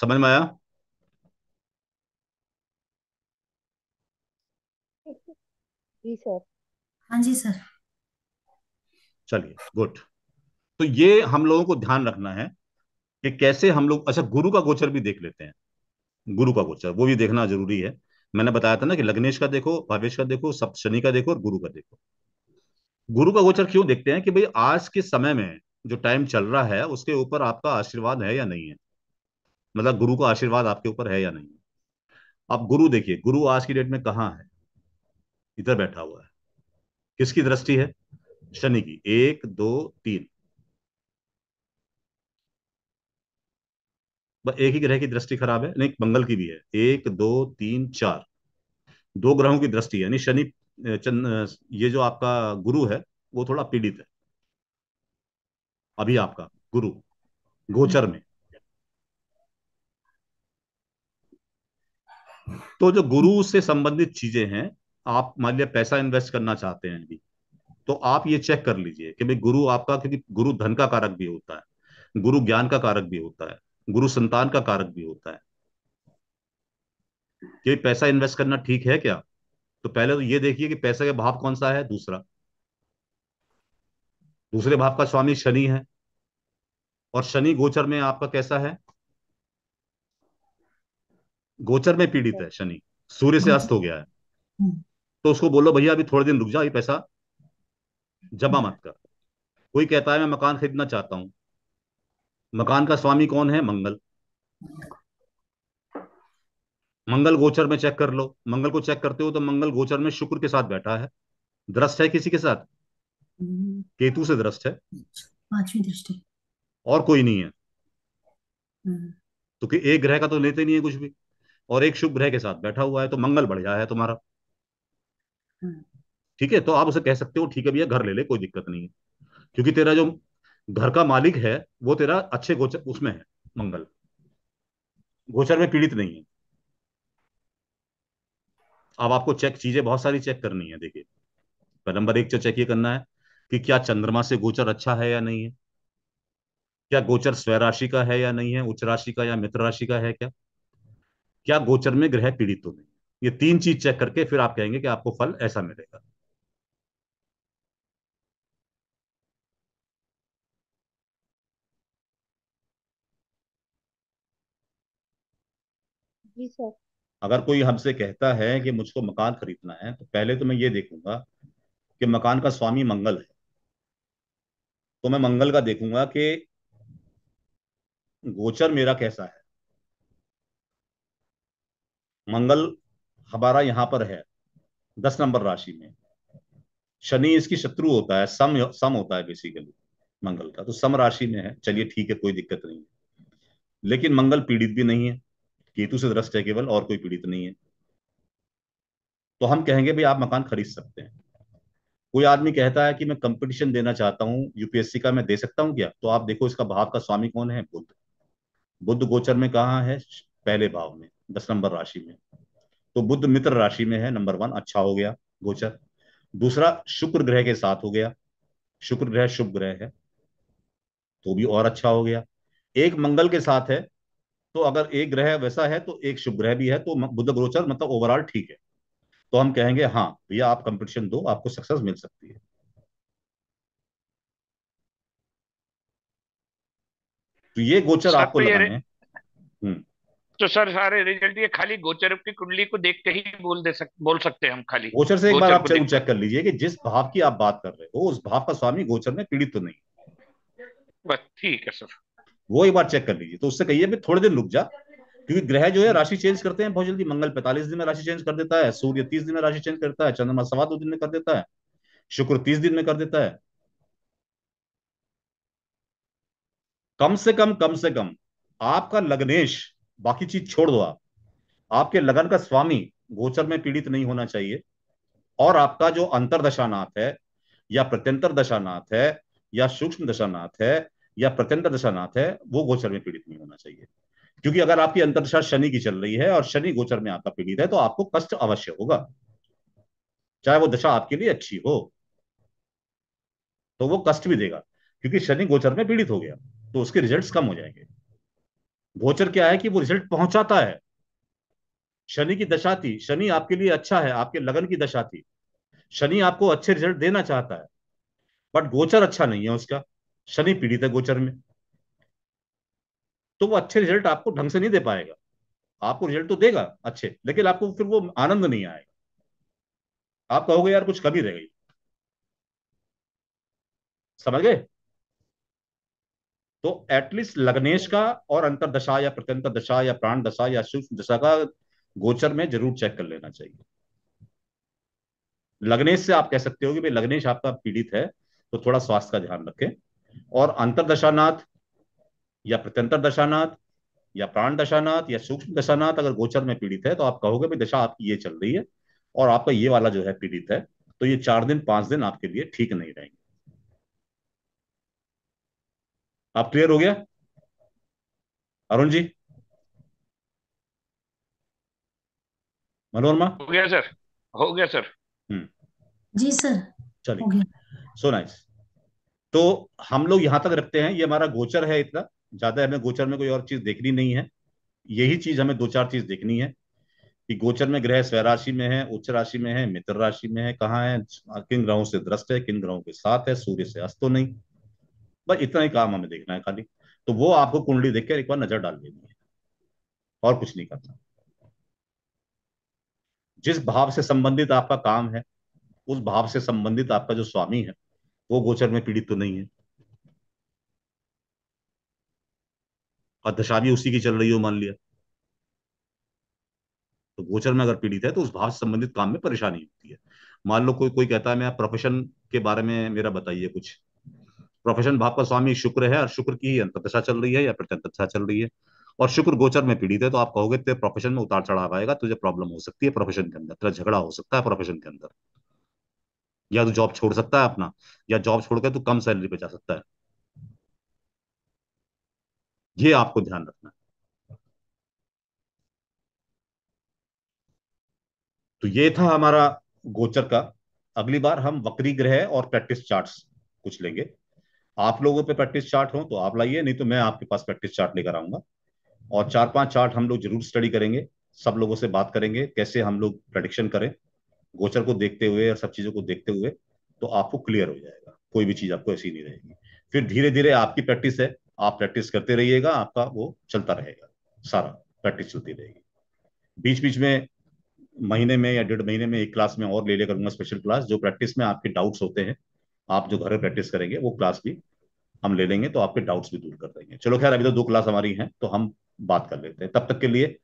समझ में आया जी सर हाँ जी सर चलिए गुड तो ये हम लोगों को ध्यान रखना है कि कैसे हम लोग अच्छा गुरु का गोचर भी देख लेते हैं गुरु का गोचर वो भी देखना जरूरी है मैंने बताया था ना कि लग्नेश का देखो भावेश का देखो सब शनि का देखो और गुरु का देखो गुरु का गोचर क्यों देखते हैं कि भाई आज के समय में जो टाइम चल रहा है उसके ऊपर आपका आशीर्वाद है या नहीं है मतलब गुरु का आशीर्वाद आपके ऊपर है या नहीं है आप गुरु देखिए गुरु आज की डेट में कहाँ है इधर बैठा हुआ है किसकी दृष्टि है शनि की एक दो तीन एक ही ग्रह की दृष्टि खराब है नहीं मंगल की भी है एक दो तीन चार दो ग्रहों की दृष्टि यानी शनि ये जो आपका गुरु है वो थोड़ा पीड़ित है अभी आपका गुरु गोचर में तो जो गुरु से संबंधित चीजें हैं आप मान लिया पैसा इन्वेस्ट करना चाहते हैं अभी तो आप ये चेक कर लीजिए कि भाई गुरु आपका क्योंकि गुरु धन का कारक भी होता है गुरु ज्ञान का कारक भी होता है गुरु संतान का कारक भी होता है कि पैसा इन्वेस्ट करना ठीक है क्या तो पहले तो ये देखिए कि पैसे का भाव कौन सा है दूसरा दूसरे भाव का स्वामी शनि है और शनि गोचर में आपका कैसा है गोचर में पीड़ित है शनि सूर्य से अस्त हो गया है तो उसको बोलो भैया अभी थोड़े दिन रुक जाओ ये पैसा जमा मत कर कोई कहता है मैं मकान खरीदना चाहता हूं मकान का स्वामी कौन है मंगल मंगल गोचर में चेक कर लो मंगल को चेक करते हो तो मंगल गोचर में शुक्र के साथ बैठा है दृष्ट है किसी के साथ केतु से दृष्ट है पांचवी दृष्टि और कोई नहीं है हम्म। तो कि एक ग्रह का तो लेते नहीं है कुछ भी और एक शुभ ग्रह के साथ बैठा हुआ है तो मंगल बढ़ है तुम्हारा हम्म। ठीक है तो आप उसे कह सकते हो ठीक है भैया घर ले ले कोई दिक्कत नहीं है क्योंकि तेरा जो घर का मालिक है वो तेरा अच्छे गोचर उसमें है मंगल गोचर में पीड़ित नहीं है अब आपको चेक चीजें बहुत सारी चेक करनी है देखिए नंबर एक चेक ये करना है कि क्या चंद्रमा से गोचर अच्छा है या नहीं है क्या गोचर स्व राशि का है या नहीं है उच्च राशि का या मित्र राशि का है क्या क्या गोचर में ग्रह पीड़ित तो नहीं ये तीन चीज चेक करके फिर आप कहेंगे कि आपको फल ऐसा मिलेगा जी सर अगर कोई हमसे कहता है कि मुझको मकान खरीदना है तो पहले तो मैं ये देखूंगा कि मकान का स्वामी मंगल है तो मैं मंगल का देखूंगा कि गोचर मेरा कैसा है मंगल हमारा यहाँ पर है दस नंबर राशि में शनि इसकी शत्रु होता है सम सम होता है बेसिकली मंगल का तो सम राशि में है चलिए ठीक है कोई दिक्कत नहीं है लेकिन मंगल पीड़ित भी नहीं है केतु से ग्रस्त है केवल और कोई पीड़ित नहीं है तो हम कहेंगे भाई आप मकान खरीद सकते हैं कोई आदमी कहता है कि मैं कंपटीशन देना चाहता हूं यूपीएससी का मैं दे सकता हूं क्या तो आप देखो इसका भाव का स्वामी कौन है बुद्ध बुद्ध गोचर में कहा है पहले भाव में दस नंबर राशि में तो बुद्ध मित्र राशि में है नंबर वन अच्छा हो गया गोचर दूसरा शुक्र ग्रह के साथ हो गया शुक्र ग्रह शुभ ग्रह है तो भी और अच्छा हो गया एक मंगल के साथ है तो अगर एक ग्रह वैसा है तो एक शुभ ग्रह भी है तो बुद्ध गोचर मतलब ओवरऑल ठीक है तो हम कहेंगे हाँ भैया आप कंपटीशन दो आपको सक्सेस मिल सकती है तो ये गोचर आपको तो लगाने हैं हम्म। तो सर सारे रिजल्ट ये खाली गोचर की कुंडली को देख के ही बोल दे सक, बोल सकते हैं हम खाली गोचर से एक गोचर बार आप चेक, चेक कर लीजिए कि जिस भाव की आप बात कर रहे हो उस भाव का स्वामी गोचर में पीड़ित तो नहीं ठीक है सर वो एक बार चेक कर लीजिए तो उससे कहिए भी थोड़े दिन रुक जा क्योंकि ग्रह जो है राशि चेंज करते हैं बहुत जल्दी मंगल पैंतालीस दिन में राशि चेंज कर देता है सूर्य तीस दिन में राशि चेंज करता है चंद्रमा सवा दो दिन में कर देता है शुक्र तीस दिन में कर देता है कम से कम कम से कम आपका लग्नेश बाकी चीज छोड़ दो आप आपके लगन का स्वामी गोचर में पीड़ित नहीं होना चाहिए और आपका जो अंतर दशानाथ है या प्रत्यंतर दशानाथ है या सूक्ष्म दशानाथ है या दशा दशानाथ है वो गोचर में पीड़ित नहीं होना चाहिए क्योंकि अगर आपकी अंतरदशा शनि की चल रही है और शनि गोचर में आपका पीड़ित है तो आपको कष्ट अवश्य होगा चाहे वो दशा आपके लिए अच्छी हो तो वो कष्ट भी देगा क्योंकि शनि गोचर में पीड़ित हो गया तो उसके रिजल्ट कम हो जाएंगे गोचर क्या है कि वो रिजल्ट पहुंचाता है शनि की दशा थी शनि आपके लिए अच्छा है आपके लगन की दशा थी शनि आपको अच्छे रिजल्ट देना चाहता है बट गोचर अच्छा नहीं है उसका शनि पीड़ित है गोचर में तो वो अच्छे रिजल्ट आपको ढंग से नहीं दे पाएगा आपको रिजल्ट तो देगा अच्छे लेकिन आपको फिर वो आनंद नहीं आएगा आप कहोगे यार कुछ कमी रह गई समझ गए तो एटलीस्ट लग्नेश का और अंतर दशा या प्रत्यंतर दशा या प्राण दशा या सूक्ष्म दशा का गोचर में जरूर चेक कर लेना चाहिए लग्नेश से आप कह सकते हो कि भाई लग्नेश आपका पीड़ित है तो थोड़ा स्वास्थ्य का ध्यान रखें और अंतर दशानाथ या प्रत्यंतर दशानाथ या प्राण दशानाथ या सूक्ष्म दशानाथ अगर गोचर में पीड़ित है तो आप कहोगे भाई दशा आपकी ये चल रही है और आपका ये वाला जो है पीड़ित है तो ये चार दिन पांच दिन आपके लिए ठीक नहीं रहेंगे आप क्लियर हो गया अरुण जी मनोरमा हो गया सर हो गया सर हम्म। जी सर चलिए सो नाइस तो हम लोग यहाँ तक रखते हैं ये हमारा गोचर है इतना ज्यादा हमें गोचर में कोई और चीज देखनी नहीं है यही चीज हमें दो चार चीज देखनी है कि गोचर में ग्रह स्वय राशि में है उच्च राशि में है मित्र राशि में है कहाँ है किन ग्रहों से दृष्ट है किन ग्रहों के साथ है सूर्य से अस्त तो नहीं बस इतना ही काम हमें देखना है खाली तो वो आपको कुंडली देख एक बार नजर डाल देनी है और कुछ नहीं करना जिस भाव से संबंधित आपका काम है उस भाव से संबंधित आपका जो स्वामी है वो गोचर में पीड़ित तो नहीं है और दशा भी उसी की चल रही हो मान लिया तो गोचर में अगर पीड़ित है तो उस भाव से संबंधित काम में परेशानी होती है मान लो कोई कोई कहता है मैं प्रोफेशन के बारे में मेरा बताइए कुछ प्रोफेशन भाव का स्वामी शुक्र है और शुक्र की ही अंतरदशा चल रही है या फिर चंद्रदशा चल रही है और शुक्र गोचर में पीड़ित है तो आप कहोगे तेरे प्रोफेशन में उतार चढ़ाव आएगा तुझे प्रॉब्लम हो सकती है प्रोफेशन के अंदर तेरा झगड़ा हो सकता है प्रोफेशन के अंदर या तो जॉब छोड़ सकता है अपना या जॉब छोड़कर तो कम सैलरी पे जा सकता है ये आपको ध्यान रखना है तो ये था हमारा गोचर का अगली बार हम वक्री ग्रह और प्रैक्टिस चार्ट्स कुछ लेंगे आप लोगों पे प्रैक्टिस चार्ट हो तो आप लाइए नहीं तो मैं आपके पास प्रैक्टिस चार्ट लेकर आऊंगा और चार पांच चार्ट हम लोग जरूर स्टडी करेंगे सब लोगों से बात करेंगे कैसे हम लोग प्रडिक्शन करें गोचर को देखते हुए और सब चीजों को देखते हुए तो आपको क्लियर हो जाएगा कोई भी चीज आपको ऐसी नहीं रहेगी फिर धीरे धीरे आपकी प्रैक्टिस है आप प्रैक्टिस करते रहिएगा आपका वो चलता रहेगा सारा प्रैक्टिस चलती रहेगी बीच बीच में महीने में या डेढ़ महीने में एक क्लास में और ले लिया करूंगा स्पेशल क्लास जो प्रैक्टिस में आपके डाउट्स होते हैं आप जो घर में प्रैक्टिस करेंगे वो क्लास भी हम ले लेंगे तो आपके डाउट्स भी दूर कर देंगे चलो खैर अभी तो दो क्लास हमारी हैं तो हम बात कर लेते हैं तब तक के लिए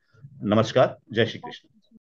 नमस्कार जय श्री कृष्ण